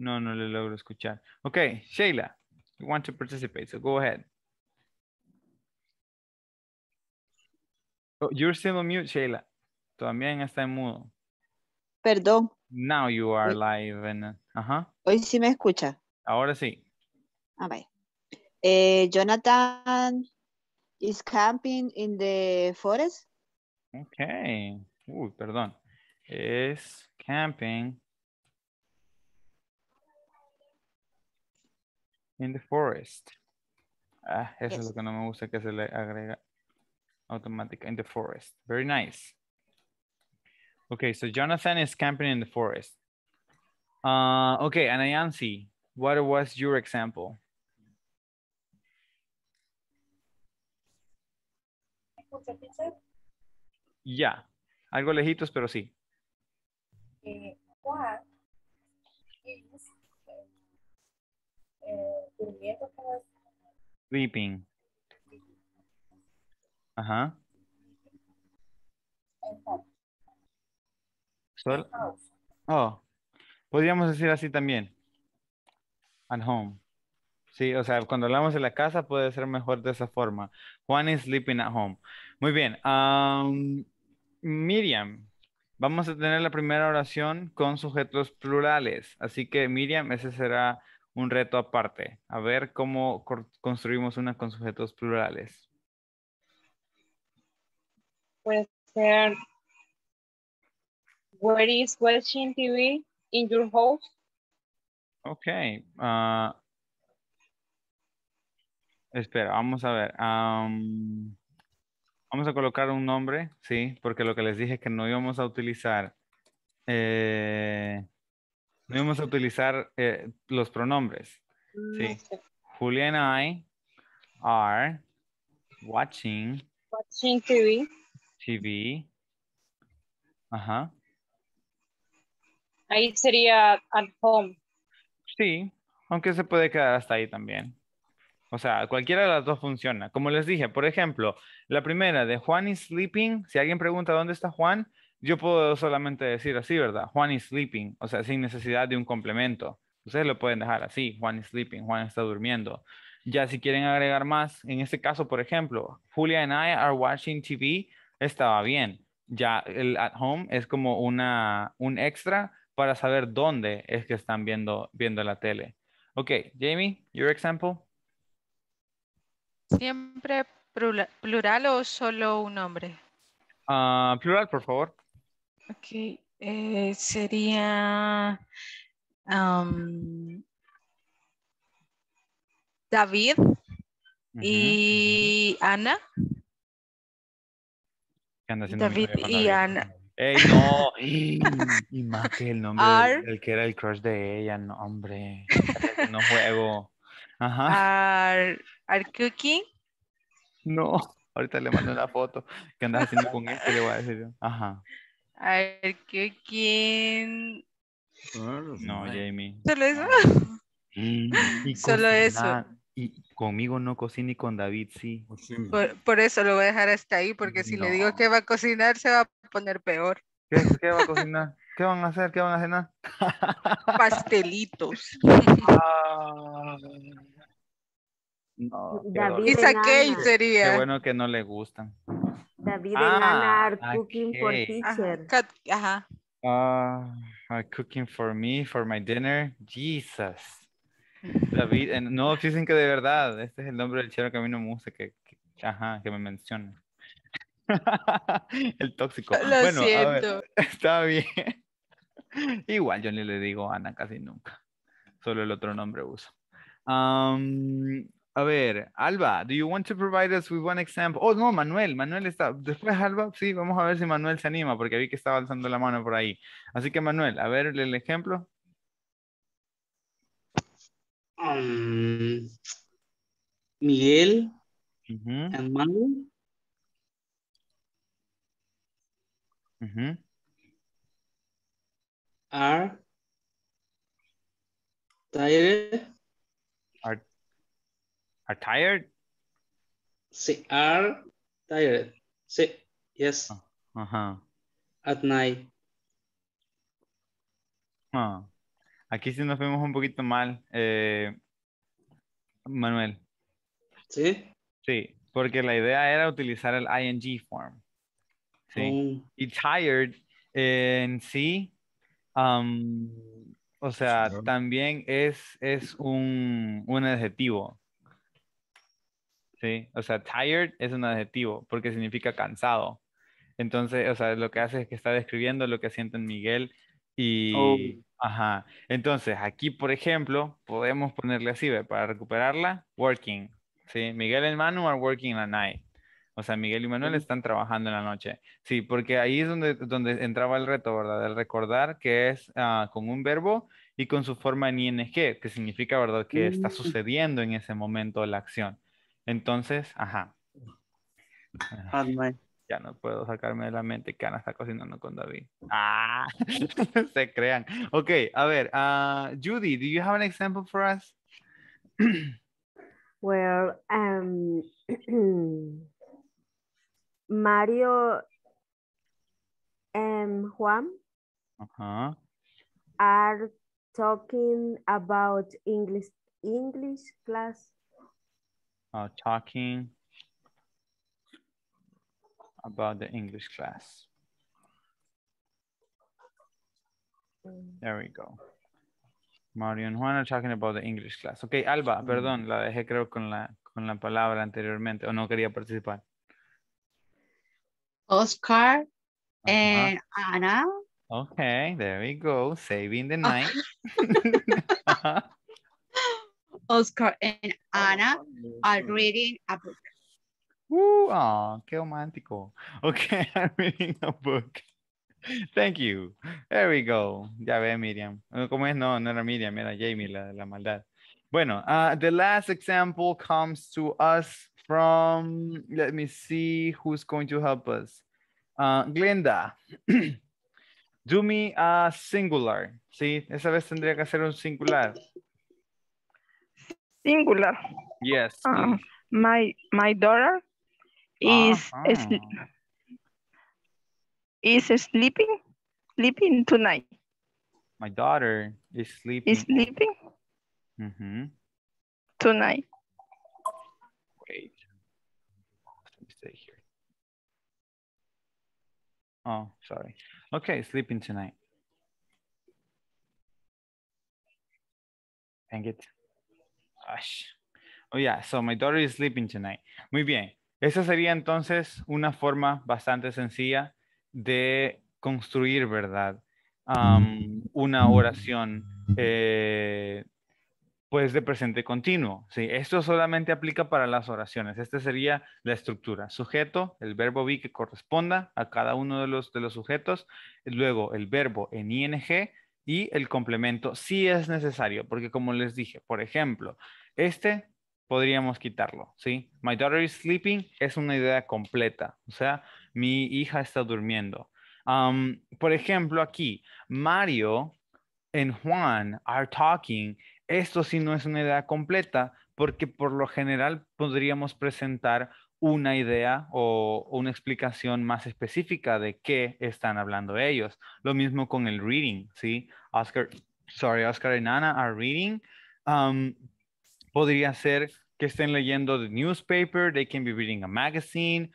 No, no le logro escuchar. Ok, Sheila, you want to participate, so go ahead. Oh, you're still on mute, Sheila. También está en mudo. Perdón. Now you are live. And, uh Hoy sí me escucha. Ahora sí. A ah, ver. Eh, Jonathan is camping in the forest. Okay. Uy, perdón. Es camping in the forest. Ah, eso es lo que no me gusta que se le agrega automática in the forest. Very nice. Okay, so Jonathan is camping in the forest. Uh, okay, and what was your example? Ya. algo lejitos, pero sí. Eh, what Sleeping. Ajá. Oh, podríamos decir así también. At home. Sí, o sea, cuando hablamos de la casa puede ser mejor de esa forma. Juan is sleeping at home. Muy bien. Miriam, vamos a tener la primera oración con sujetos plurales. Así que Miriam, ese será un reto aparte, a ver cómo construimos una con sujetos plurales. Puede ser, where is watching TV in your house? Ok. Ah, espera, vamos a ver. vamos a colocar un nombre, sí, porque lo que les dije es que no íbamos a utilizar eh, vamos a utilizar eh, los pronombres. Sí. Mm, Julia and I are watching. Watching TV. TV. Ajá. Ahí sería at home. Sí, aunque se puede quedar hasta ahí también. O sea, cualquiera de las dos funciona. Como les dije, por ejemplo, la primera de Juan is sleeping. Si alguien pregunta dónde está Juan, yo puedo solamente decir así, ¿verdad? Juan is sleeping, o sea, sin necesidad de un complemento. Ustedes lo pueden dejar así, Juan is sleeping, Juan está durmiendo. Ya si quieren agregar más, en este caso, por ejemplo, Julia and I are watching TV, estaba bien. Ya el at home es como una, un extra para saber dónde es que están viendo, viendo la tele. Ok, Jamie, your example. Siempre plural, o solo un nombre. Ah, plural, por favor. Ok, eh, sería David y Ana. ¿Qué haciendo David y Ana. ¡Ey, no! y más que el nombre del, el que era el crush de ella, no, hombre. No juego. Ajá. Ar, Cooking. No, ahorita le mando una foto. ¿Qué andas haciendo con este? Le voy a decir Ajá. A ver, ¿qué, ¿quién? Ah, no, Jamie. ¿Solo eso? Solo eso. Y conmigo no cocina y con David sí. Pues por, eso lo voy a dejar hasta ahí, porque si le digo que va a cocinar, se va a poner peor. ¿Qué, va a cocinar? ¿Qué van a hacer? ¿Qué van a cenar? Pastelitos. Ah. no, y sería. Qué bueno que no le gustan. David ah, and are cooking for teacher. Ajá. Ah, ah, cooking for me, for my dinner. Jesus. David, no, dicen que de verdad, este es el nombre del chero que a mí no me gusta, que, ajá, que me menciona. el tóxico. Lo siento. está bien. Igual yo ni le digo Ana casi nunca. Solo el otro nombre uso. Um, a ver, Alba, do you want to provide us with one example? Oh, no, Manuel, Manuel está. Después, Alba, sí, vamos a ver si Manuel se anima, porque vi que estaba alzando la mano por ahí. Así que, Manuel, a ver el ejemplo. Um, Miguel Manuel tired? Sí, are tired. Sí, yes. Ah, At night. Ah. aquí sí nos vemos un poquito mal, eh, Manuel. ¿Sí? Sí, porque la idea era utilizar el ing form. ¿sí? Oh. Y tired en sí, um, o sea, también es, es un, un adjetivo. ¿sí? O sea, tired es un adjetivo porque significa cansado. Entonces, o sea, lo que hace es que está describiendo lo que sienten Miguel y... Oh. Ajá. Entonces, aquí, por ejemplo, podemos ponerle así, para recuperarla, working. ¿sí? Miguel y Manu working at night. O sea, Miguel y Manuel están trabajando en la noche. Sí, porque ahí es donde, donde entraba el reto, ¿verdad? El recordar que es ah, con un verbo y con su forma en ING, que significa, ¿verdad?, que está mm. sucediendo en ese momento la acción. Entonces, ajá. Ah, ya no puedo sacarme de la mente que Ana está cocinando con David. Ah, se crean. Ok, a ver, ah, Judy, do you have an example for us? well, um, Mario and em, Juan are talking about English English class Uh, talking about the English class. There we go. Mario and Juan are talking about the English class. Ok, Alba, perdón, la dejé creo con la, con la palabra anteriormente o no quería participar. Oscar and eh, Ana. Okay, there we go, saving the night. Oscar y Ana están reading a book. Uh, qué romántico. Okay, I'm reading a book. Thank you. There we go. Ya ve, Miriam. Eh, ¿Cómo es? No, no era Miriam, era Jamie, la, la maldad. Bueno, el ah, the last example comes to us from, let me see who's going to help us. Ah, Glenda, do me a singular. Sí, esa vez tendría que hacer un singular. singular. Yes. Um, my my daughter is uh -huh. is sleeping sleeping tonight. My daughter is sleeping. Is sleeping. Mm -hmm. Tonight. Wait. Let me stay here. Oh, sorry. Okay, sleeping tonight. Thank you. Oh, yeah, so my daughter is sleeping tonight. Muy bien. Esa sería entonces una forma bastante sencilla de construir, ¿verdad? una oración, eh, pues de presente continuo. Sí, esto solamente aplica para las oraciones. Esta sería la estructura. Sujeto, el verbo be que corresponda a cada uno de los, de los sujetos. Luego el verbo en ing y el complemento si es necesario, porque como les dije, por ejemplo, este podríamos quitarlo, ¿sí? My daughter is sleeping es una idea completa, o sea, mi hija está durmiendo. Um, por ejemplo, aquí, Mario and Juan are talking. Esto sí no es una idea completa porque por lo general podríamos presentar una idea o una explicación más específica de qué están hablando ellos. Lo mismo con el reading, ¿sí? Oscar, sorry, Oscar y Nana are reading. Um, podría ser que estén leyendo the newspaper, they can be reading a magazine,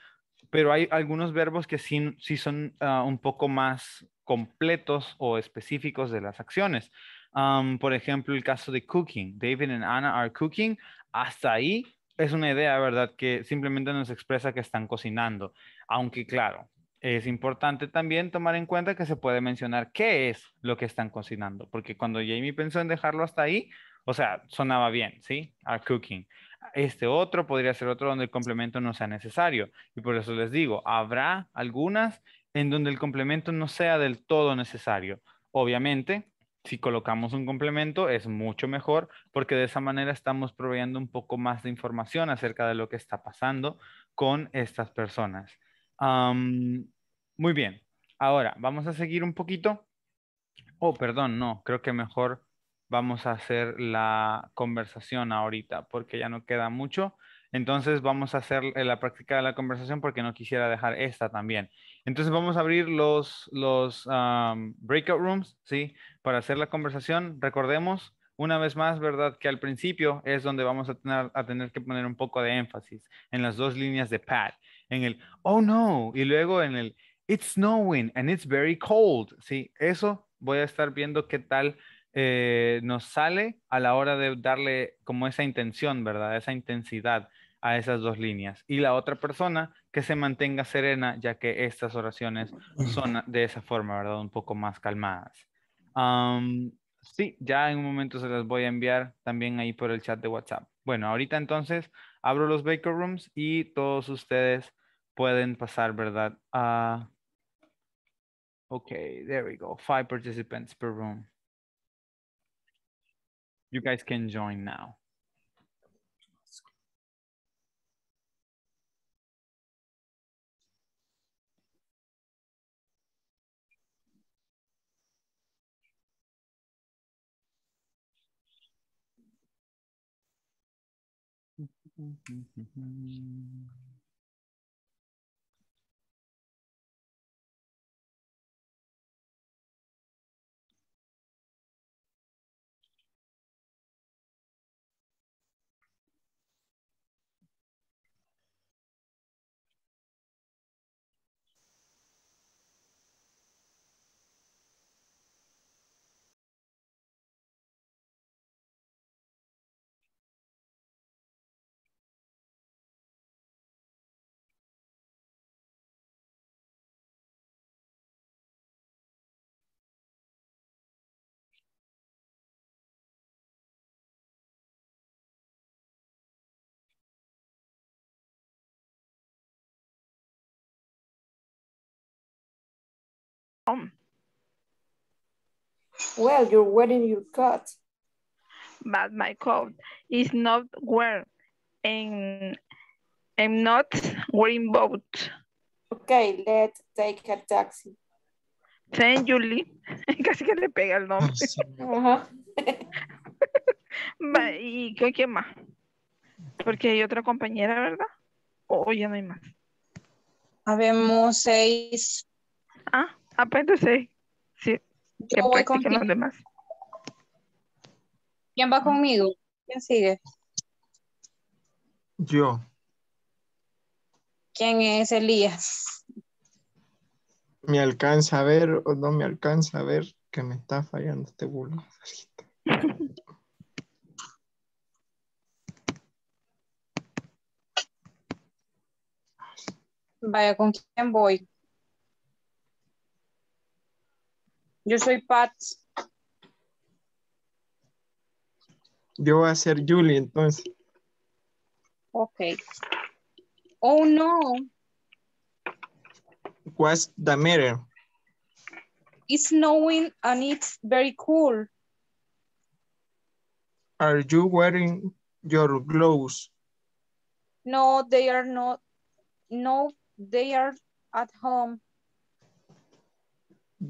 pero hay algunos verbos que sí, son ah, un poco más completos o específicos de las acciones. Um, por ejemplo, el caso de cooking. David and Anna are cooking. Hasta ahí es una idea, ¿verdad? Que simplemente nos expresa que están cocinando. Aunque claro, es importante también tomar en cuenta que se puede mencionar qué es lo que están cocinando, porque cuando Jamie pensó en dejarlo hasta ahí, o sea, sonaba bien, ¿sí? A cooking. Este otro podría ser otro donde el complemento no sea necesario. Y por eso les digo, habrá algunas en donde el complemento no sea del todo necesario. Obviamente, si colocamos un complemento es mucho mejor porque de esa manera estamos proveyendo un poco más de información acerca de lo que está pasando con estas personas. muy bien. Ahora, vamos a seguir un poquito. Oh, perdón, no, creo que mejor vamos a hacer la conversación ahorita porque ya no queda mucho. Entonces vamos a hacer eh, la práctica de la conversación porque no quisiera dejar esta también. Entonces vamos a abrir los, los breakout rooms, ¿sí? Para hacer la conversación. Recordemos una vez más, ¿verdad? Que al principio es donde vamos a tener, a tener que poner un poco de énfasis en las dos líneas de Pat. En el, oh no, y luego en el, it's snowing and it's very cold, ¿sí? Eso voy a estar viendo qué tal eh, nos sale a la hora de darle como esa intención, ¿verdad? Esa intensidad a esas dos líneas. Y la otra persona que se mantenga serena, ya que estas oraciones son de esa forma, ¿verdad? Un poco más calmadas. sí, ya en un momento se las voy a enviar también ahí por el chat de WhatsApp. Bueno, ahorita entonces abro los Baker Rooms y todos ustedes pueden pasar, ¿verdad? Ah, ok, there we go. Five participants per room. You guys can join now. Mm-hmm. home? Well, you're wearing your coat. But my coat is not wearing, and I'm not wearing boots. Okay, let's take a taxi. Thank you, Casi que le pega el nombre. Ajá. ¿Y qué, qué más? Porque hay otra compañera, ¿verdad? O ya no hay más. Habemos seis. Ah, Apéntese. Sí. Yo voy Los demás. ¿Quién va conmigo? ¿Quién sigue? Yo. ¿Quién es Elías? ¿Me alcanza a ver o no me alcanza a ver que me está fallando este bulo? Vaya, ¿con quién voy? Yo soy Pat. Yo voy a ser Julie, entonces. Ok. Oh, no. What's the matter? It's snowing and it's very cool. Are you wearing your gloves? No, they are not. No, they are at home.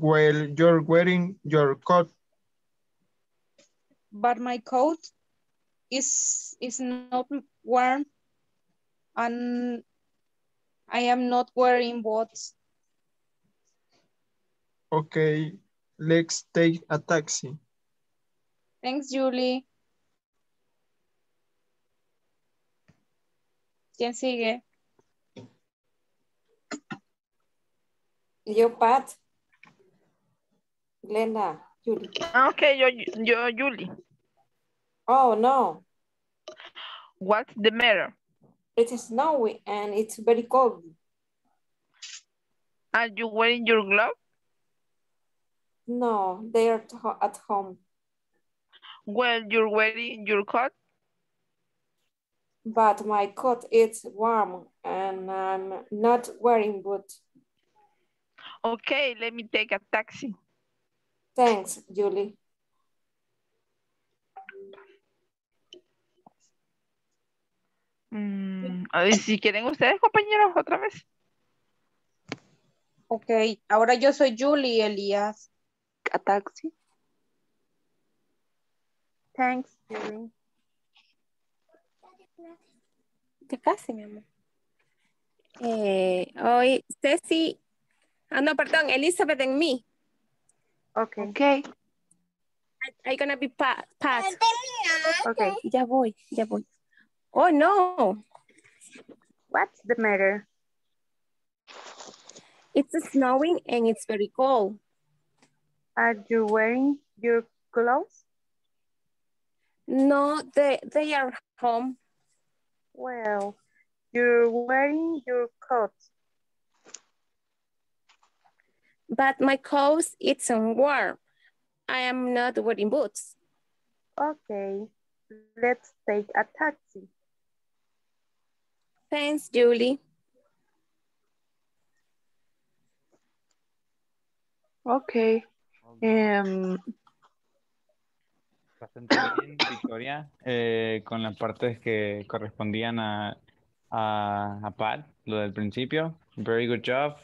Well, you're wearing your coat. But my coat is, is not warm and I am not wearing boots. Okay, let's take a taxi. Thanks, Julie. ¿Quién sigue? Yo, Pat. Glenda, Julie. Ah, okay, yo, yo, Julie. Oh, no. What's the matter? It's snowy and it's very cold. Are you wearing your glove? No, they are at home. Well, you're wearing your coat? But my coat is warm and I'm not wearing boots. Okay, let me take a taxi. Thanks, Julie. ver mm, si quieren ustedes, compañeros, otra vez. Ok, ahora yo soy Julie, Elías. A taxi. Thanks, Julie. ¿Qué pasa, mi amor? Eh, hoy, Ceci, ah, no, perdón, Elizabeth en mí. Okay. Okay. I, I'm gonna be Pat. Pat. Okay. Ya voy, ya voy. Oh no. What's the matter? It's snowing and it's very cold. Are you wearing your clothes? No, they, they are home. Well, you're wearing your coat but my coat is not warm. I am not wearing boots. Okay, let's take a taxi. Thanks, Julie. Okay. Um, Bastante bien, Victoria, eh, con las partes que correspondían a, a, a Pat, lo del principio. Very good job.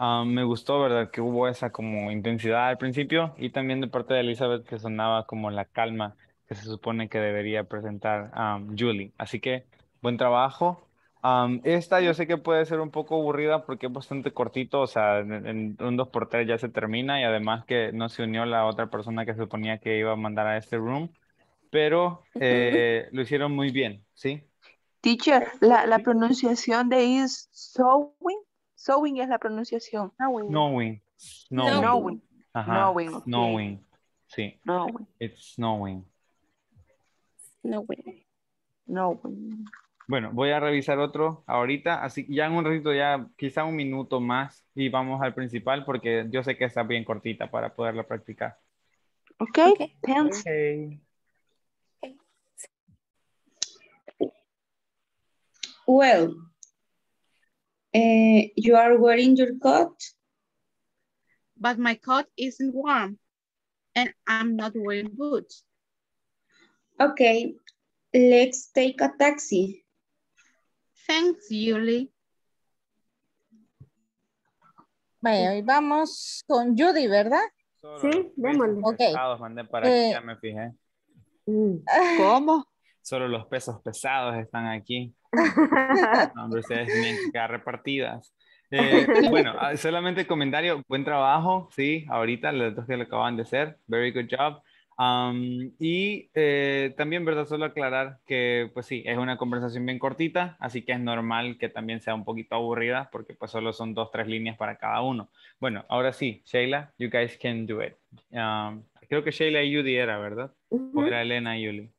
Ah, me gustó, ¿verdad? Que hubo esa como intensidad al principio y también de parte de Elizabeth que sonaba como la calma que se supone que debería presentar a ah, Julie. Así que buen trabajo. Ah, esta yo sé que puede ser un poco aburrida porque es bastante cortito, o sea, en, un 2x3 ya se termina y además que no se unió la otra persona que se suponía que iba a mandar a este room, pero eh, lo hicieron muy bien, ¿sí? Teacher, la, la pronunciación de is sewing snowing es la pronunciación. snowing snowing Knowing. Sí. It's snowing. Knowing. Bueno, voy a revisar otro ahorita, así ya en un ratito, ya quizá un minuto más y vamos al principal porque yo sé que está bien cortita para poderla practicar. Ok, okay. Well, eh, you are wearing your coat. But my coat isn't warm and I'm not wearing boots. Okay, let's take a taxi. Thanks, Julie. Vaya, hoy vamos con Judy, ¿verdad? sí, vámonos. Ok. para eh, ya me mm. ¿Cómo? Solo los pesos pesados están aquí. Hombre, ustedes repartidas. Eh, bueno, ah, solamente comentario, buen trabajo, sí, ahorita los dos que lo acaban de hacer, very good job. y eh, también, ¿verdad? Solo aclarar que, pues sí, es una conversación bien cortita, así que es normal que también sea un poquito aburrida porque pues solo son dos, tres líneas para cada uno. Bueno, ahora sí, Sheila, you guys can do it. creo que Sheila y Judy era, ¿verdad? O era Elena y Yuli.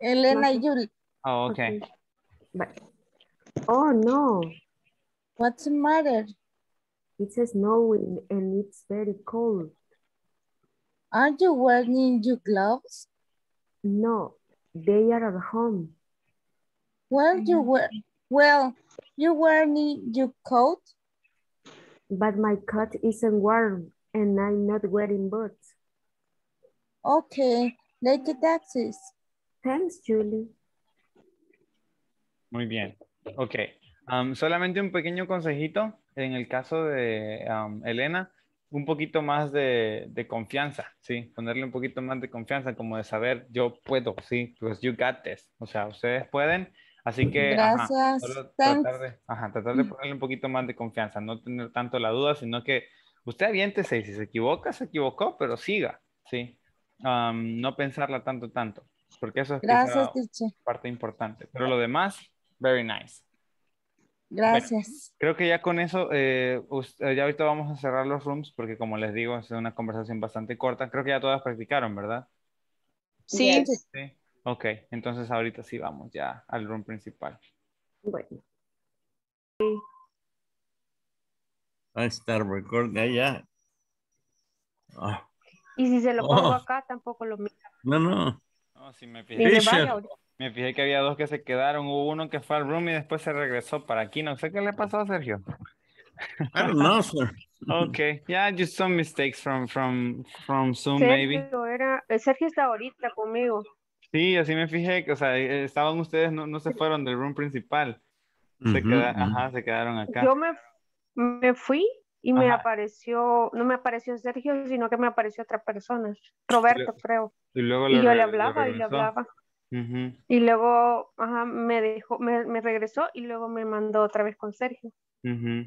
Elena y Yuli. Oh, ok. But, oh no. What's the matter? It's snowing and it's very cold. Are not you wearing your gloves? No, they are at home. Well, you mm-hmm. were well, you wearing your coat? But my coat isn't warm and I'm not wearing boots. Okay, let the taxis. Thanks, Julie. Muy bien. Ok. solamente un pequeño consejito en el caso de Elena, un poquito más de, confianza, ¿sí? Ponerle un poquito más de confianza, como de saber, yo puedo, ¿sí? Pues you got this. O sea, ustedes pueden. Así que, Gracias. tratar, de, tratar de ponerle un poquito más de confianza, no tener tanto la duda, sino que usted aviéntese si se equivoca, se equivocó, pero siga, ¿sí? no pensarla tanto, tanto, porque eso es parte importante. Pero lo demás, Very nice. Gracias. creo que ya con eso, eh, eh, ya ahorita vamos a cerrar los rooms porque como les digo, es una conversación bastante corta. Creo que ya todas practicaron, ¿verdad? Sí. Ok, entonces ahorita sí vamos ya al room principal. Bueno. Va record recording allá. Ah. Y si se lo pongo oh. acá, tampoco lo mira. No, no. No, si me pide. Me fijé que había dos que se quedaron, hubo uno que fue al room y después se regresó para aquí. No sé qué le pasó a Sergio. I don't know, sir. Okay, yeah, just some mistakes from from from Zoom Sergio maybe. Eh, Sergio está ahorita conmigo. Sí, así me fijé o sea, eh, estaban ustedes, no, no se fueron del room principal. Se, quedaron acá. Yo me, fui y me apareció, no me apareció Sergio, sino que me apareció otra persona, Roberto, creo. y yo le hablaba y le hablaba. Y luego me dejó, me, regresó y luego me mandó otra vez con Sergio. Ya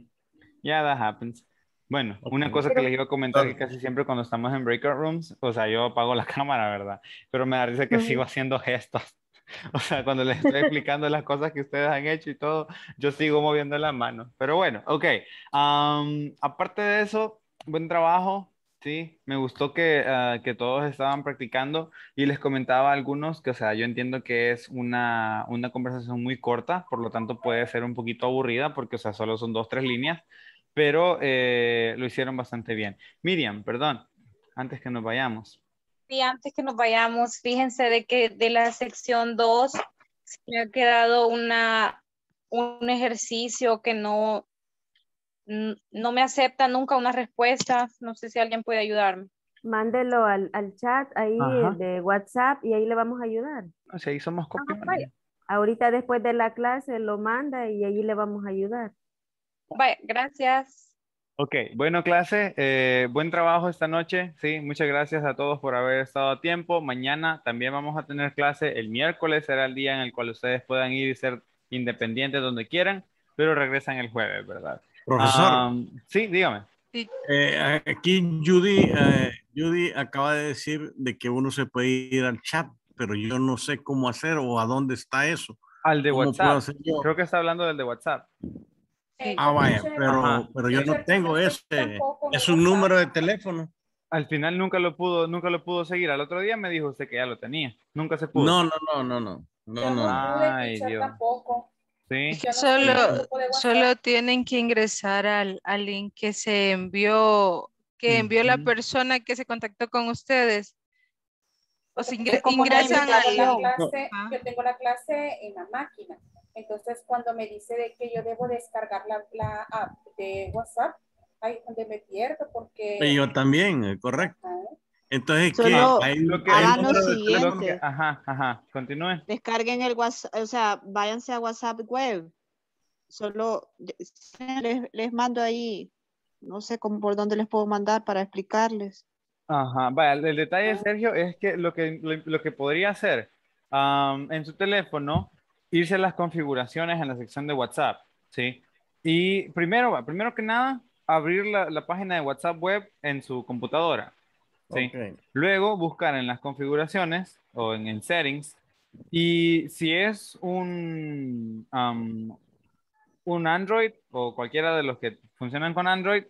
yeah, that happens. Bueno, una cosa que les iba a comentar que casi siempre cuando estamos en breakout rooms, o sea, yo apago la cámara, ¿verdad? Pero me da risa que sigo haciendo gestos. O sea, cuando les estoy explicando las cosas que ustedes han hecho y todo, yo sigo moviendo la mano. Pero bueno, ok. aparte de eso, buen trabajo. Sí, me gustó que, ah, que, todos estaban practicando y les comentaba a algunos que, o sea, yo entiendo que es una, una, conversación muy corta, por lo tanto puede ser un poquito aburrida porque, o sea, solo son dos, tres líneas, pero eh, lo hicieron bastante bien. Miriam, perdón, antes que nos vayamos. Sí, antes que nos vayamos, fíjense de que de la sección 2 se me ha quedado una, un ejercicio que no, no me acepta nunca una respuesta, No sé si alguien puede ayudarme. Mándelo al, chat ahí de WhatsApp y ahí le vamos a ayudar. somos ah, Ahorita después de la clase lo manda y ahí le vamos a ayudar. gracias. Ok, bueno clase, eh, buen trabajo esta noche, sí, muchas gracias a todos por haber estado a tiempo. Mañana también vamos a tener clase, el miércoles será el día en el cual ustedes puedan ir y ser independientes donde quieran, pero regresan el jueves, ¿verdad? Profesor. sí, dígame. Eh, aquí Judy, eh, Judy acaba de decir de que uno se puede ir al chat, pero yo no sé cómo hacer o a dónde está eso. Al de WhatsApp. Creo que está hablando del de WhatsApp. Ah, vaya, pero, pero yo no tengo ese. Es un número de teléfono. Al final nunca lo pudo, nunca lo pudo seguir. Al otro día me dijo usted que ya lo tenía. Nunca se pudo. No, no, no, no, no. No, no. Ay, Dios. Tampoco solo, solo tienen que ingresar al, al, link que se envió, que envió la persona que se contactó con ustedes. O ingresan Yo la clase, tengo la clase en la máquina. Entonces, cuando me dice de que yo debo descargar la, app de WhatsApp, ahí es donde me pierdo porque... yo también, eh, correcto. Entonces, ¿qué? lo que hagan lo siguiente. ajá, ajá, continúe. Descarguen el WhatsApp, o sea, váyanse a WhatsApp web. Solo les, les mando ahí, no sé cómo, por dónde les puedo mandar para explicarles. Ajá, vaya, el detalle, ah. Sergio, es que lo que, lo, que podría hacer en su teléfono, irse a las configuraciones en la sección de WhatsApp, ¿sí? Y primero, primero que nada, abrir la, la página de WhatsApp web en su computadora, Luego buscar en las configuraciones o en settings y si es un, un Android o cualquiera de los que funcionan con Android,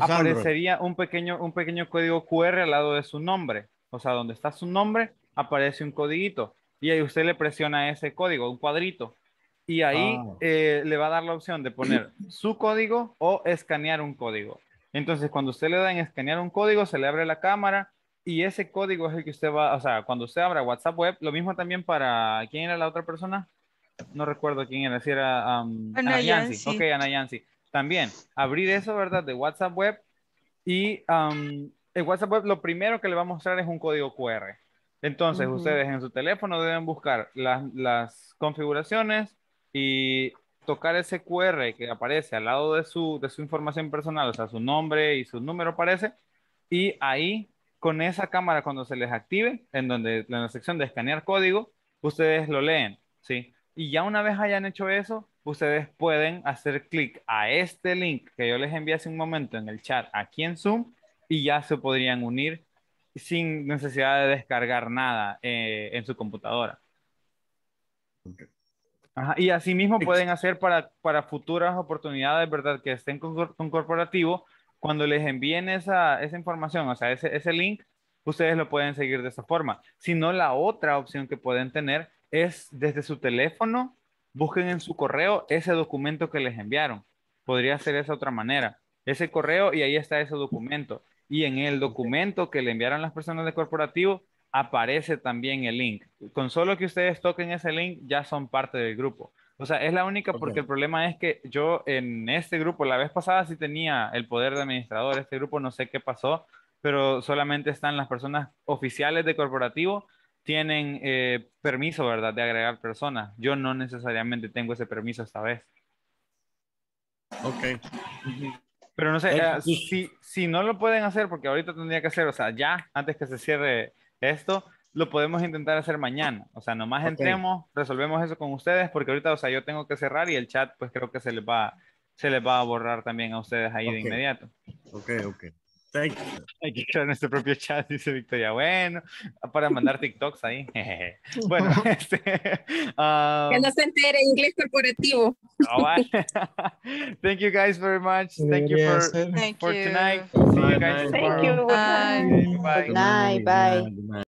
aparecería Un, pequeño, un pequeño código QR al lado de su nombre. O sea, donde está su nombre, aparece un codiguito. Y ahí usted le presiona ese código, un cuadrito. Y ahí ah. eh, le va a dar la opción de poner su código o escanear un código. Entonces, cuando usted le da en escanear un código, se le abre la cámara y ese código es el que usted va, o sea, cuando usted abra WhatsApp Web, lo mismo también para, ¿quién era la otra persona? No recuerdo quién era, si era Anayansi. Ana, Yancy. Ok, Ana Yancy. También, abrir eso, ¿verdad? De WhatsApp Web y el WhatsApp Web lo primero que le va a mostrar es un código QR. Entonces, ustedes en su teléfono deben buscar las configuraciones y tocar ese QR que aparece al lado de su, de su información personal, o sea, su nombre y su número aparece, y ahí con esa cámara cuando se les active, en donde en la sección de escanear código, ustedes lo leen, ¿sí? Y ya una vez hayan hecho eso, ustedes pueden hacer clic a este link que yo les envié hace un momento en el chat aquí en Zoom y ya se podrían unir sin necesidad de descargar nada eh, en su computadora. Y y mismo pueden hacer para, futuras oportunidades, ¿verdad? Que estén con, con corporativo, cuando les envíen esa, información, o sea, ese, ese, link, ustedes lo pueden seguir de esa forma. Si no, la otra opción que pueden tener es desde su teléfono, busquen en su correo ese documento que les enviaron. Podría ser esa otra manera. Ese correo y ahí está ese documento. Y en el documento que le enviaron las personas de corporativo, aparece también el link. Con solo que ustedes toquen ese link, ya son parte del grupo. O sea, es la única porque el problema es que yo en este grupo, la vez pasada sí tenía el poder de administrador, este grupo no sé qué pasó, pero solamente están las personas oficiales de corporativo, tienen eh, permiso, ¿verdad?, de agregar personas. Yo no necesariamente tengo ese permiso esta vez. Ok. Pero no sé, eh, eh, pues, si, si no lo pueden hacer, porque ahorita tendría que hacer, o sea, ya, antes que se cierre esto lo podemos intentar hacer mañana. O sea, nomás entremos, resolvemos eso con ustedes, porque ahorita, o sea, yo tengo que cerrar y el chat, pues creo que se les va, se va a borrar también a ustedes ahí de inmediato. Ok, ok. Hay que crear nuestro propio chat, dice Victoria. Bueno, para mandar TikToks ahí. bueno, este, um, que no se entere inglés corporativo. Oh, Thank you guys very much. Thank you for, tonight. See you guys tomorrow. you. Bye. Bye.